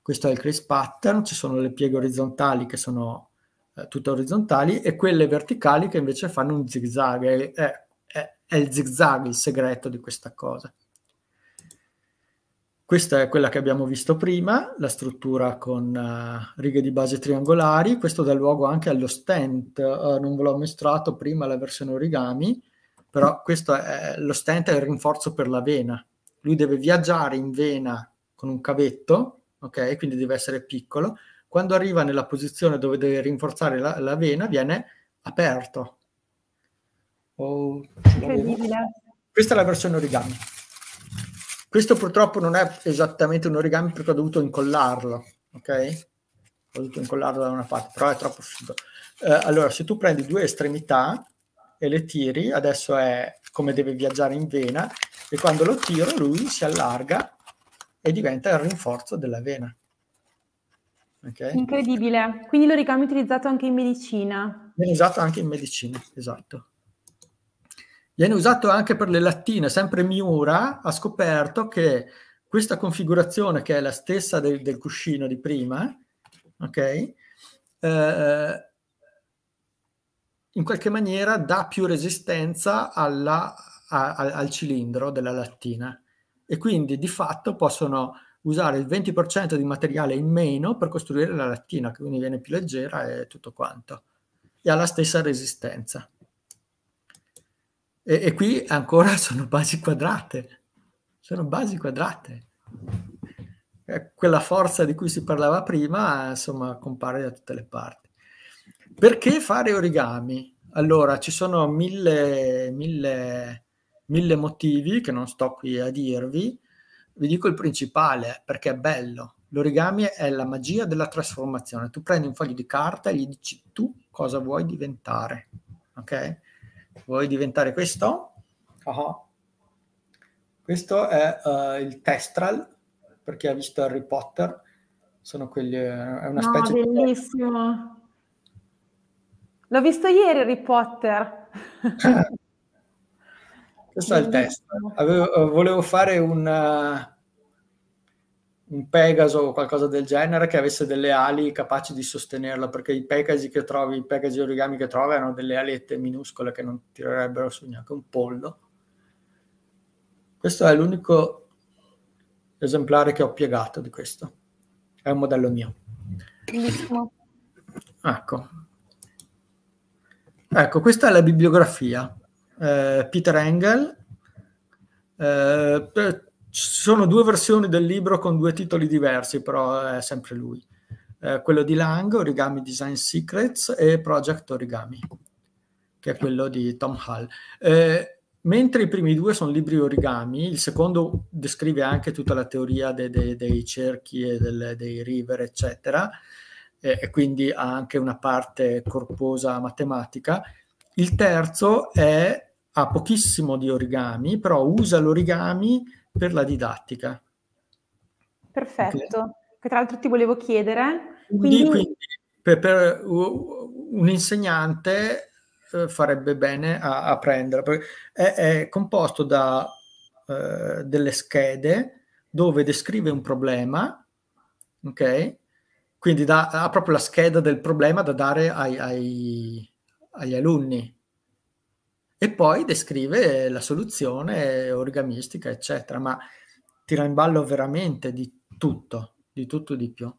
[SPEAKER 2] Questo è il crease pattern, ci sono le pieghe orizzontali che sono eh, tutte orizzontali e quelle verticali che invece fanno un zigzag, è, è è il zigzag il segreto di questa cosa. Questa è quella che abbiamo visto prima, la struttura con uh, righe di base triangolari. Questo dà luogo anche allo stent. Uh, non ve l'ho mostrato prima la versione origami, però questo è, lo stent è il rinforzo per la vena. Lui deve viaggiare in vena con un cavetto, ok? Quindi deve essere piccolo. Quando arriva nella posizione dove deve rinforzare la, la vena, viene aperto, Oh, incredibile. Questa è la versione origami. Questo purtroppo non è esattamente un origami perché ho dovuto incollarlo, ok? Ho dovuto incollarlo da una parte, però è troppo figo. Eh, allora, se tu prendi due estremità e le tiri, adesso è come deve viaggiare in vena, e quando lo tiro lui si allarga e diventa il rinforzo della vena. Okay?
[SPEAKER 1] Incredibile. Quindi l'origami è utilizzato anche in medicina.
[SPEAKER 2] Viene usato anche in medicina, esatto. Viene usato anche per le lattine, sempre Miura ha scoperto che questa configurazione, che è la stessa del, del cuscino di prima, ok? Eh, in qualche maniera dà più resistenza alla, a, a, al cilindro della lattina e quindi di fatto possono usare il 20% di materiale in meno per costruire la lattina, che quindi viene più leggera e tutto quanto, e ha la stessa resistenza. E, e qui ancora sono basi quadrate, sono basi quadrate. Eh, quella forza di cui si parlava prima, insomma, compare da tutte le parti. Perché fare origami? Allora, ci sono mille, mille, mille motivi che non sto qui a dirvi. Vi dico il principale, perché è bello. L'origami è la magia della trasformazione. Tu prendi un foglio di carta e gli dici tu cosa vuoi diventare, ok? vuoi diventare questo? Uh-huh. Questo è uh, il Testral, per chi ha visto Harry Potter, sono quelli, eh, è una no, specie
[SPEAKER 1] bellissimo. Di... L'ho visto ieri Harry Potter.
[SPEAKER 2] questo bellissimo. è il Testral. Avevo, eh, volevo fare un un Pegaso o qualcosa del genere che avesse delle ali capaci di sostenerlo, perché i Pegasi che trovi, i Pegasi origami che trovi hanno delle alette minuscole che non tirerebbero su neanche un pollo. Questo è l'unico esemplare che ho piegato di questo. È un modello mio.
[SPEAKER 1] Bellissimo.
[SPEAKER 2] Ecco. Ecco, questa è la bibliografia. Eh, Peter Engel. Eh, ci sono due versioni del libro con due titoli diversi, però è sempre lui. Eh, quello di Lang, Origami Design Secrets, e Project Origami, che è quello di Tom Hall. Eh, mentre i primi due sono libri origami, il secondo descrive anche tutta la teoria de de dei cerchi e del, dei river, eccetera, eh, e quindi ha anche una parte corposa matematica. Il terzo è, ha pochissimo di origami, però usa l'origami per la didattica.
[SPEAKER 1] Perfetto, okay. che tra l'altro ti volevo chiedere.
[SPEAKER 2] Quindi, quindi per, per, un insegnante eh, farebbe bene a, a prendere, perché è, è composto da eh, delle schede dove descrive un problema, ok? Quindi da, ha proprio la scheda del problema da dare ai, ai, agli alunni, e poi descrive la soluzione orgamistica, eccetera, ma tira in ballo veramente di tutto, di tutto di più,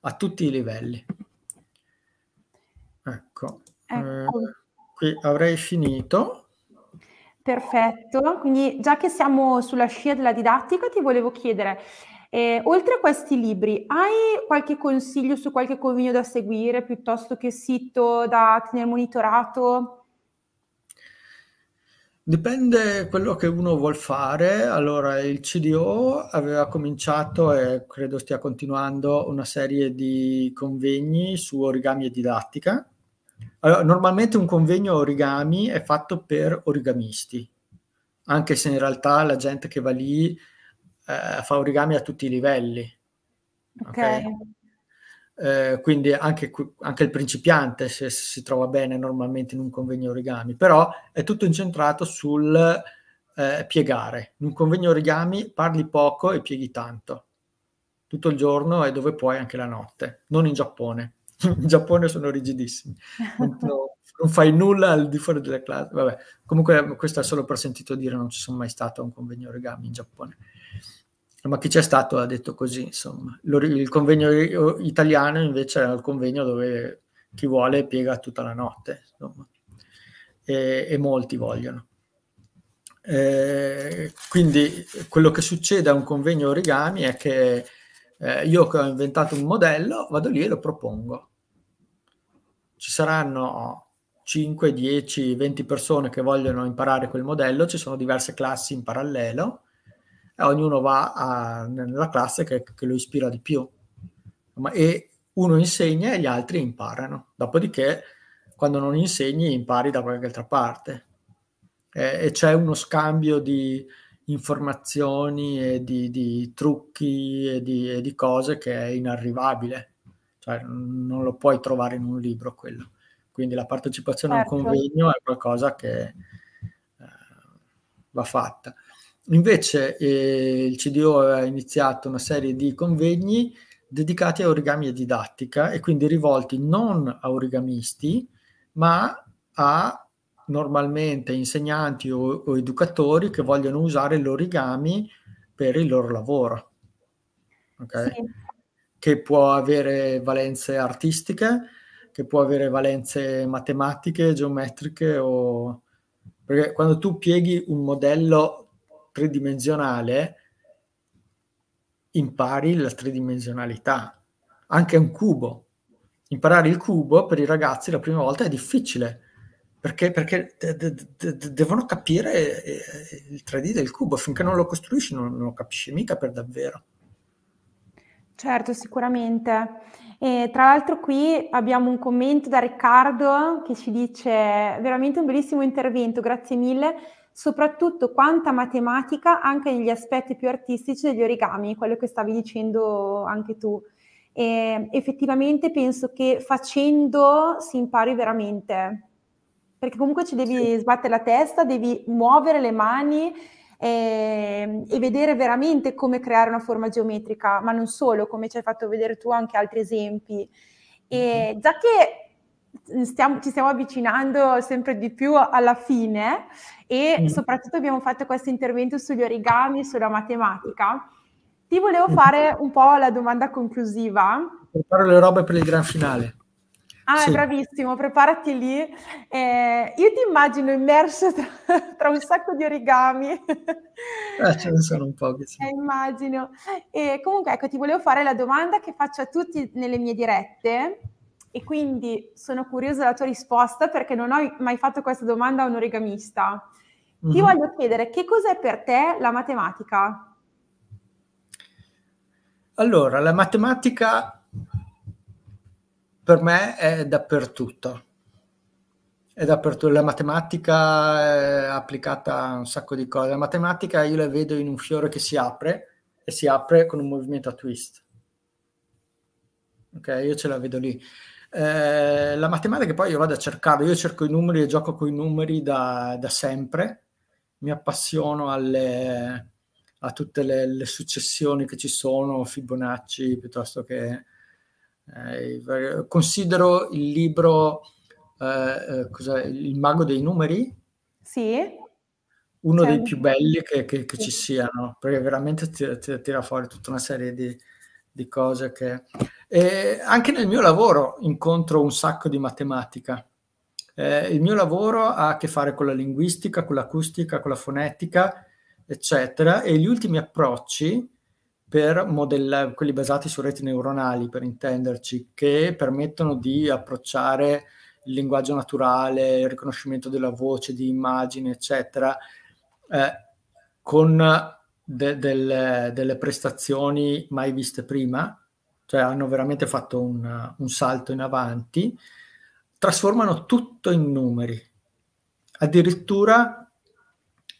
[SPEAKER 2] a tutti i livelli. Ecco, eh, ecco. Eh, qui avrei finito.
[SPEAKER 1] Perfetto, quindi già che siamo sulla scia della didattica, ti volevo chiedere, eh, oltre a questi libri, hai qualche consiglio su qualche convegno da seguire piuttosto che sito da tenere monitorato?
[SPEAKER 2] Dipende quello che uno vuol fare. Allora, il CDO aveva cominciato e credo stia continuando una serie di convegni su origami e didattica. Allora, normalmente un convegno origami è fatto per origamisti, anche se in realtà la gente che va lì eh, fa origami a tutti i livelli. Ok. okay? Eh, quindi anche, anche, il principiante se, se si trova bene normalmente in un convegno origami, però è tutto incentrato sul eh, piegare. In un convegno origami parli poco e pieghi tanto, tutto il giorno e dove puoi anche la notte, non in Giappone. in Giappone sono rigidissimi, non, non, fai nulla al di fuori delle classi. Vabbè, comunque questo è solo per sentito dire, non ci sono mai stato a un convegno origami in Giappone. Ma chi c'è stato ha detto così, insomma. Il convegno italiano invece è il convegno dove chi vuole piega tutta la notte, insomma, e, e molti vogliono. Eh, quindi quello che succede a un convegno origami è che eh, io che ho inventato un modello, vado lì e lo propongo. Ci saranno 5, 10, 20 persone che vogliono imparare quel modello, ci sono diverse classi in parallelo, e ognuno va a, nella classe che, che, lo ispira di più. e uno insegna e gli altri imparano. Dopodiché, quando non insegni, impari da qualche altra parte. E, e c'è uno scambio di informazioni e di, di trucchi e di, e di, cose che è inarrivabile. Cioè, non lo puoi trovare in un libro quello. Quindi la partecipazione certo. a un certo. convegno è qualcosa che eh, va fatta. Invece eh, il CDO ha iniziato una serie di convegni dedicati a origami e didattica e quindi rivolti non a origamisti, ma a normalmente insegnanti o, o educatori che vogliono usare l'origami per il loro lavoro. Okay? Sì. Che può avere valenze artistiche, che può avere valenze matematiche, geometriche o... Perché quando tu pieghi un modello tridimensionale impari la tridimensionalità, anche un cubo. Imparare il cubo per i ragazzi la prima volta è difficile, perché, perché de- de- de- devono capire eh, eh, il 3D del cubo, finché non lo costruisci non, non lo capisci mica per davvero.
[SPEAKER 1] Certo, sicuramente. E tra l'altro qui abbiamo un commento da Riccardo che ci dice veramente un bellissimo intervento, grazie mille soprattutto quanta matematica anche negli aspetti più artistici degli origami, quello che stavi dicendo anche tu. E effettivamente penso che facendo si impari veramente, perché comunque ci devi sì. sbattere la testa, devi muovere le mani e, ehm, e vedere veramente come creare una forma geometrica, ma non solo, come ci hai fatto vedere tu anche altri esempi. E mm-hmm. già che Stiamo, ci stiamo avvicinando sempre di più alla fine e mm. soprattutto abbiamo fatto questo intervento sugli origami, sulla matematica. Ti volevo mm. fare un po' la domanda conclusiva.
[SPEAKER 2] Preparo le robe per il gran finale.
[SPEAKER 1] Ah, sì. bravissimo, preparati lì. Eh, io ti immagino immerso tra, tra, un sacco di origami.
[SPEAKER 2] Eh, ce ne sono un po' che sì.
[SPEAKER 1] Eh, immagino. E comunque, ecco, ti volevo fare la domanda che faccio a tutti nelle mie dirette e quindi sono curiosa della tua risposta perché non ho mai fatto questa domanda a un origamista. Mm-hmm. Ti mhm. voglio chiedere che cos'è per te la matematica?
[SPEAKER 2] Allora, la matematica per me è dappertutto. È dappertutto. La matematica è applicata a un sacco di cose. La matematica io la vedo in un fiore che si apre e si apre con un movimento a twist. Ok, io ce la vedo lì. Eh, la matematica poi io vado a cercare, io cerco i numeri e gioco con i numeri da, da sempre, mi appassiono alle, a tutte le, le, successioni che ci sono, Fibonacci piuttosto che... Eh, considero il libro eh, eh Il mago dei numeri? Sì uno dei più belli che, che, che sì. ci siano, perché veramente tira, tira fuori tutta una serie di, di cose che... E anche nel mio lavoro incontro un sacco di matematica. Eh, il mio lavoro ha a che fare con la linguistica, con l'acustica, con la fonetica, eccetera, e gli ultimi approcci per modellare, quelli basati su reti neuronali, per intenderci, che permettono di approcciare il linguaggio naturale, il riconoscimento della voce, di immagine, eccetera, eh, con de- del, delle prestazioni mai viste prima, cioè hanno veramente fatto un, un salto in avanti, trasformano tutto in numeri. Addirittura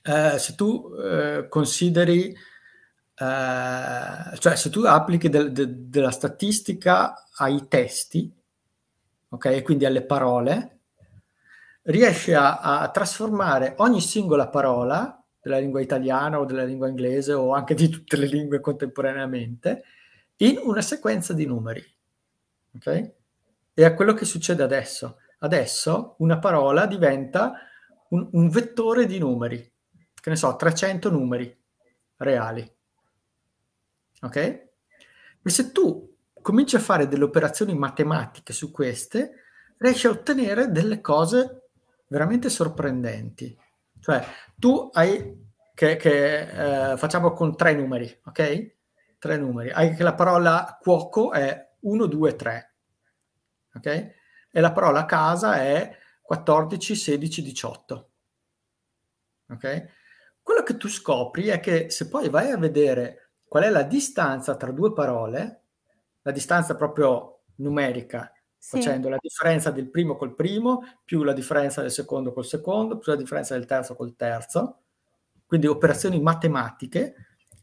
[SPEAKER 2] eh, se tu eh, consideri, eh, cioè se tu applichi de- de- della statistica ai testi, ok, e quindi alle parole, riesci a, a trasformare ogni singola parola della lingua italiana o della lingua inglese o anche di tutte le lingue contemporaneamente in una sequenza di numeri. Ok? E a quello che succede adesso. Adesso una parola diventa un, un vettore di numeri, che ne so, 300 numeri reali. Ok? E se tu cominci a fare delle operazioni matematiche su queste, riesci a ottenere delle cose veramente sorprendenti. Cioè, tu hai, che, che eh, facciamo con tre numeri, ok? tre numeri. Anche la parola cuoco è 1, 2, 3. Ok? E la parola casa è 14, 16, 18. Ok? Quello che tu scopri è che se poi vai a vedere qual è la distanza tra due parole, la distanza proprio numerica, sì. facendo la differenza del primo col primo, più la differenza del secondo col secondo, più la differenza del terzo col terzo, quindi operazioni matematiche,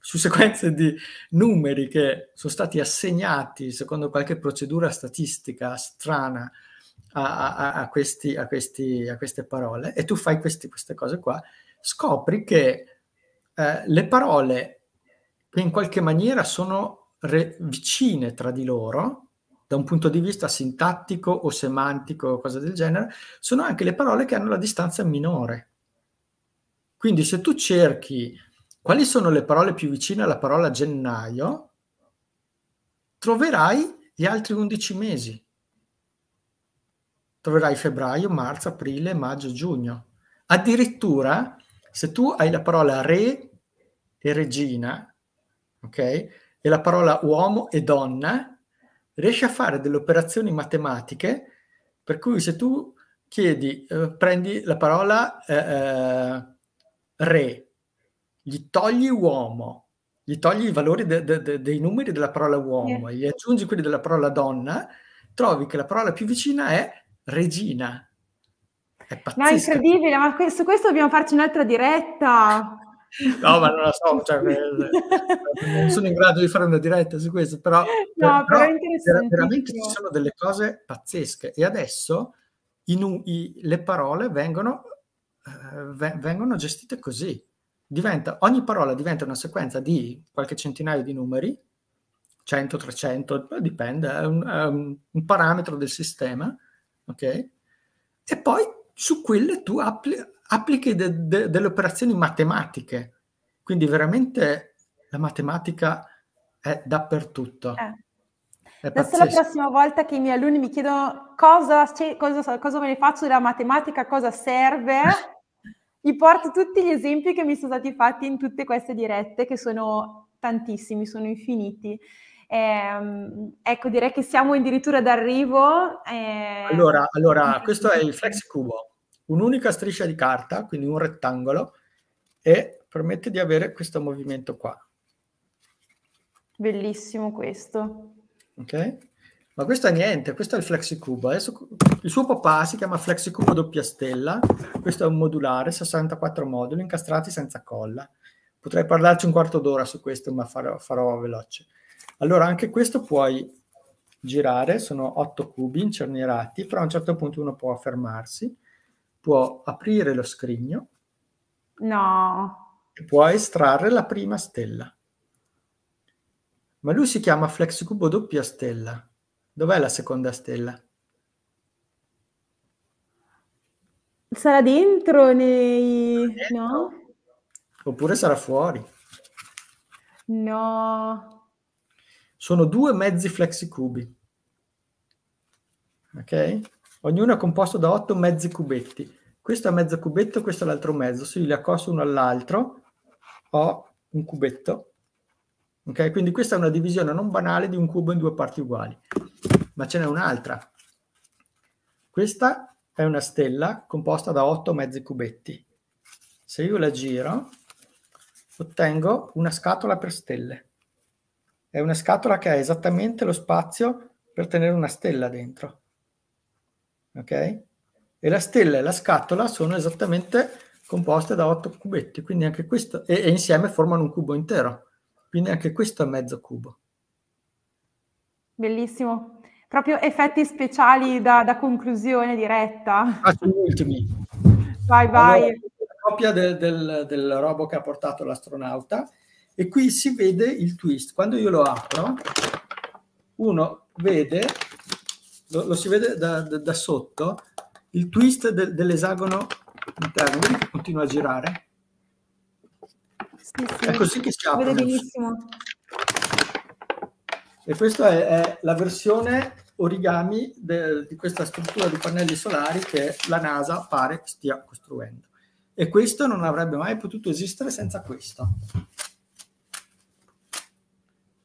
[SPEAKER 2] su sequenze di numeri che sono stati assegnati secondo qualche procedura statistica strana a, a, a, questi, a questi, queste parole e tu fai questi, queste cose qua, scopri che eh, le parole che in qualche maniera sono re- vicine tra di loro, da un punto di vista sintattico o semantico o cose del genere, sono anche le parole che hanno la distanza minore. Quindi se tu cerchi quali sono le parole più vicine alla parola gennaio, troverai gli altri 11 mesi. Troverai febbraio, marzo, aprile, maggio, giugno. Addirittura, se tu hai la parola re e regina, ok? E la parola uomo e donna, riesci a fare delle operazioni matematiche per cui se tu chiedi, eh, prendi la parola eh, eh, re, gli togli uomo, gli togli i valori de- de- dei numeri della parola uomo yeah. e gli aggiungi quelli della parola donna, trovi che la parola più vicina è regina. È pazzesco. Ma è
[SPEAKER 1] incredibile, ma su questo dobbiamo farci un'altra diretta.
[SPEAKER 2] No, ma non lo so, cioè, eh, eh, non sono in grado di fare una diretta su questo, però, no, però, però veramente ci sono delle cose pazzesche e adesso i, i, le parole vengono, eh, vengono gestite così diventa, ogni parola diventa una sequenza di qualche centinaio di numeri, 100, 300, eh, dipende, è un, è un parametro del sistema, ok? E poi su quelle tu appli, applichi de, de, delle operazioni matematiche, quindi veramente la matematica è dappertutto. Eh. È Adesso la prossima
[SPEAKER 1] volta che i miei alunni mi chiedono cosa, cosa, cosa me ne faccio della matematica, cosa serve... vi porto tutti gli esempi che mi sono stati fatti in tutte queste dirette, che sono tantissimi, sono infiniti. Eh, ecco, direi che siamo addirittura d'arrivo. Eh... Allora,
[SPEAKER 2] allora, questo è il flex cubo, un'unica striscia di carta, quindi un rettangolo, e permette di avere questo movimento qua.
[SPEAKER 1] Bellissimo questo.
[SPEAKER 2] Ok? Ma questo è niente, questo è il FlexiCube. Adesso, il suo papà si chiama FlexiCube doppia stella, questo è un modulare, 64 moduli incastrati senza colla. Potrei parlarci un quarto d'ora su questo, ma farò, farò veloce. Allora, anche questo puoi girare, sono 8 cubi incernierati, però a un certo punto uno può fermarsi, può aprire lo scrigno.
[SPEAKER 1] No.
[SPEAKER 2] E può estrarre la prima stella. Ma lui si chiama FlexiCubo doppia stella Dov'è la seconda stella?
[SPEAKER 1] Sarà dentro nei... Dentro. No?
[SPEAKER 2] Oppure sarà fuori? No. Sono due mezzi flexicubi. Ok? Ognuno è composto da otto mezzi cubetti. Questo è mezzo cubetto, questo è l'altro mezzo. Se io li accosto uno all'altro, ho un cubetto Okay? Quindi questa è una divisione non banale di un cubo in due parti uguali, ma ce n'è un'altra. Questa è una stella composta da 8 mezzi cubetti. Se io la giro, ottengo una scatola per stelle. È una scatola che ha esattamente lo spazio per tenere una stella dentro. Ok? E la stella e la scatola sono esattamente composte da 8 cubetti, quindi anche questo, e, e insieme formano un cubo intero. Quindi anche questo è mezzo cubo.
[SPEAKER 1] Bellissimo. Proprio effetti speciali da, da conclusione diretta.
[SPEAKER 2] Faccio ah, gli ultimi.
[SPEAKER 1] Vai, vai. Allora,
[SPEAKER 2] la copia del, del, del robo che ha portato l'astronauta e qui si vede il twist. Quando io lo apro, uno vede, lo, lo si vede da, da, da, sotto, il twist de, dell'esagono interno, che continua a girare?
[SPEAKER 1] Sì, sì. È così che si apre. benissimo.
[SPEAKER 2] E questa è, è la versione origami de, di questa struttura di pannelli solari che la NASA pare stia costruendo. E questo non avrebbe mai potuto esistere senza questo.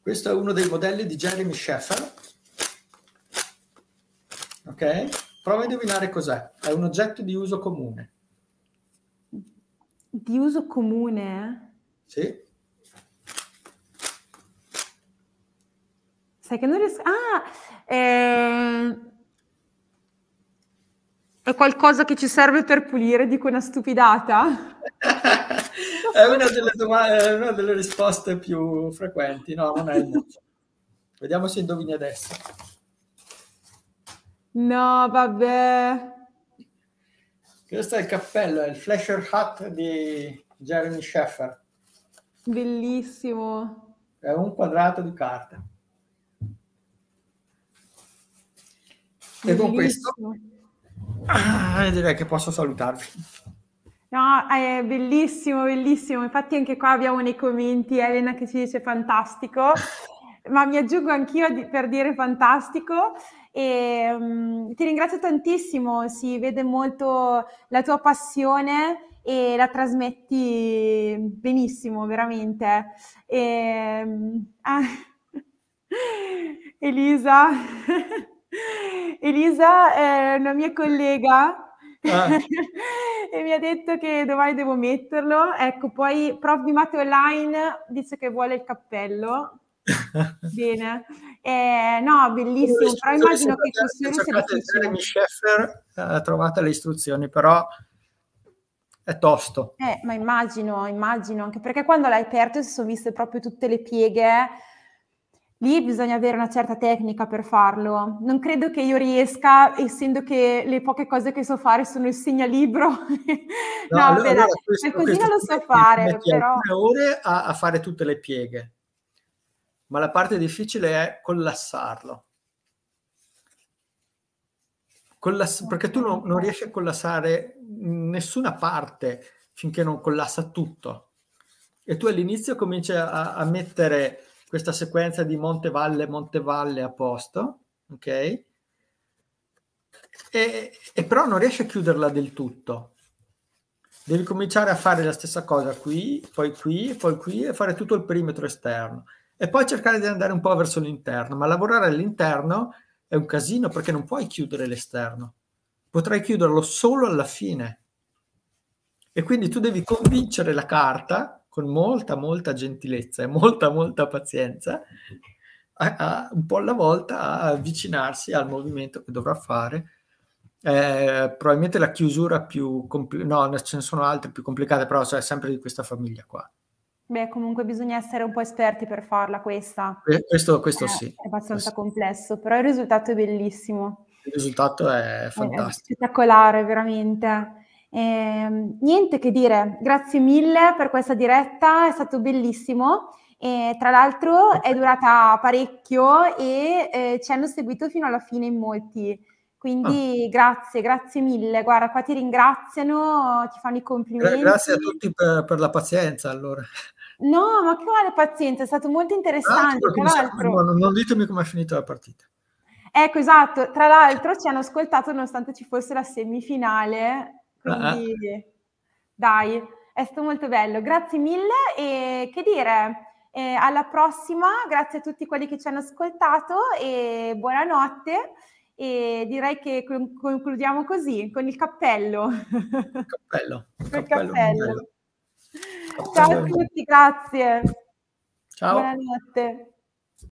[SPEAKER 2] Questo è uno dei modelli di Jeremy Sheffer. Ok? Prova a indovinare cos'è. È un oggetto di uso comune.
[SPEAKER 1] Di uso comune? Sì? Sai che non riesco... Ah! Eh... È qualcosa che ci serve per pulire, dico una stupidata.
[SPEAKER 2] è una delle, domande, una delle risposte più frequenti, no, non è il nostro. Vediamo se indovini adesso.
[SPEAKER 1] No, vabbè.
[SPEAKER 2] Questo è il cappello, è il Flasher Hat di Jeremy Sheffer.
[SPEAKER 1] Bellissimo.
[SPEAKER 2] È un quadrato di carta. Bellissimo. E con questo ah, direi che posso salutarvi.
[SPEAKER 1] No, è bellissimo, bellissimo. Infatti anche qua abbiamo nei commenti Elena che ci dice fantastico, ma mi aggiungo anch'io di, per dire fantastico. E, um, ti ringrazio tantissimo, si vede molto la tua passione e la trasmetti benissimo, veramente. E, ehm, ah, Elisa, Elisa è una mia collega Ah. e mi ha detto che domani devo metterlo. Ecco, poi prof di Matteo Online dice che vuole il cappello. Bene, eh, no, bellissimo. Però immagino che fosse. Se
[SPEAKER 2] cercate Jeremy Sheffer, eh, trovate le istruzioni, però è tosto.
[SPEAKER 1] Eh, ma immagino, immagino, anche perché quando l'hai aperto si sono viste proprio tutte le pieghe. Lì bisogna avere una certa tecnica per farlo. Non credo che io riesca, essendo che le poche cose che so fare sono il segnalibro. no,
[SPEAKER 2] no allora, allora, questo, così questo non lo
[SPEAKER 1] so fare. Però...
[SPEAKER 2] ore a, a fare tutte le pieghe, ma la parte difficile è collassarlo. Collass- perché tu non, non riesci a collassare nessuna parte finché non collassa tutto. E tu all'inizio cominci a, a mettere questa sequenza di Monte Valle, Monte Valle a posto, ok? E, e però non riesci a chiuderla del tutto. Devi cominciare a fare la stessa cosa qui, poi qui, poi qui e fare tutto il perimetro esterno. E poi cercare di andare un po' verso l'interno, ma lavorare all'interno è un casino perché non puoi chiudere l'esterno potrai chiuderlo solo alla fine. E quindi tu devi convincere la carta con molta, molta gentilezza e molta, molta pazienza, a, a, un po' alla volta, a avvicinarsi al movimento che dovrà fare. Eh, probabilmente la chiusura più complicata, no, ce ne sono altre più complicate, però cioè, è sempre di questa famiglia qua.
[SPEAKER 1] Beh, comunque bisogna essere un po' esperti per farla questa.
[SPEAKER 2] Eh, questo, questo eh, sì. È
[SPEAKER 1] abbastanza questo. complesso, però il risultato è bellissimo
[SPEAKER 2] il risultato è eh, fantastico.
[SPEAKER 1] È spettacolare, veramente. Eh, niente che dire, grazie mille per questa diretta, è stato bellissimo. E, tra l'altro è durata parecchio e eh, ci hanno seguito fino alla fine in molti. Quindi ah. grazie, grazie mille. Guarda, qua ti ringraziano, ti fanno i complimenti. Grazie a
[SPEAKER 2] tutti per, per la pazienza allora.
[SPEAKER 1] No, ma che vale pazienza, è stato molto ah, interessante. Ah, non,
[SPEAKER 2] non ditemi come è finita la partita.
[SPEAKER 1] Ecco, esatto. Tra l'altro ci hanno ascoltato nonostante ci fosse la semifinale,
[SPEAKER 2] ah, ah. quindi
[SPEAKER 1] uh-huh. dai, è stato molto bello. Grazie mille e che dire, eh, alla prossima, grazie a tutti quelli che ci hanno ascoltato e buonanotte. E direi che concludiamo così, con il cappello.
[SPEAKER 2] cappello. il cappello. cappello. Ciao a tutti,
[SPEAKER 1] grazie. Ciao. Buonanotte.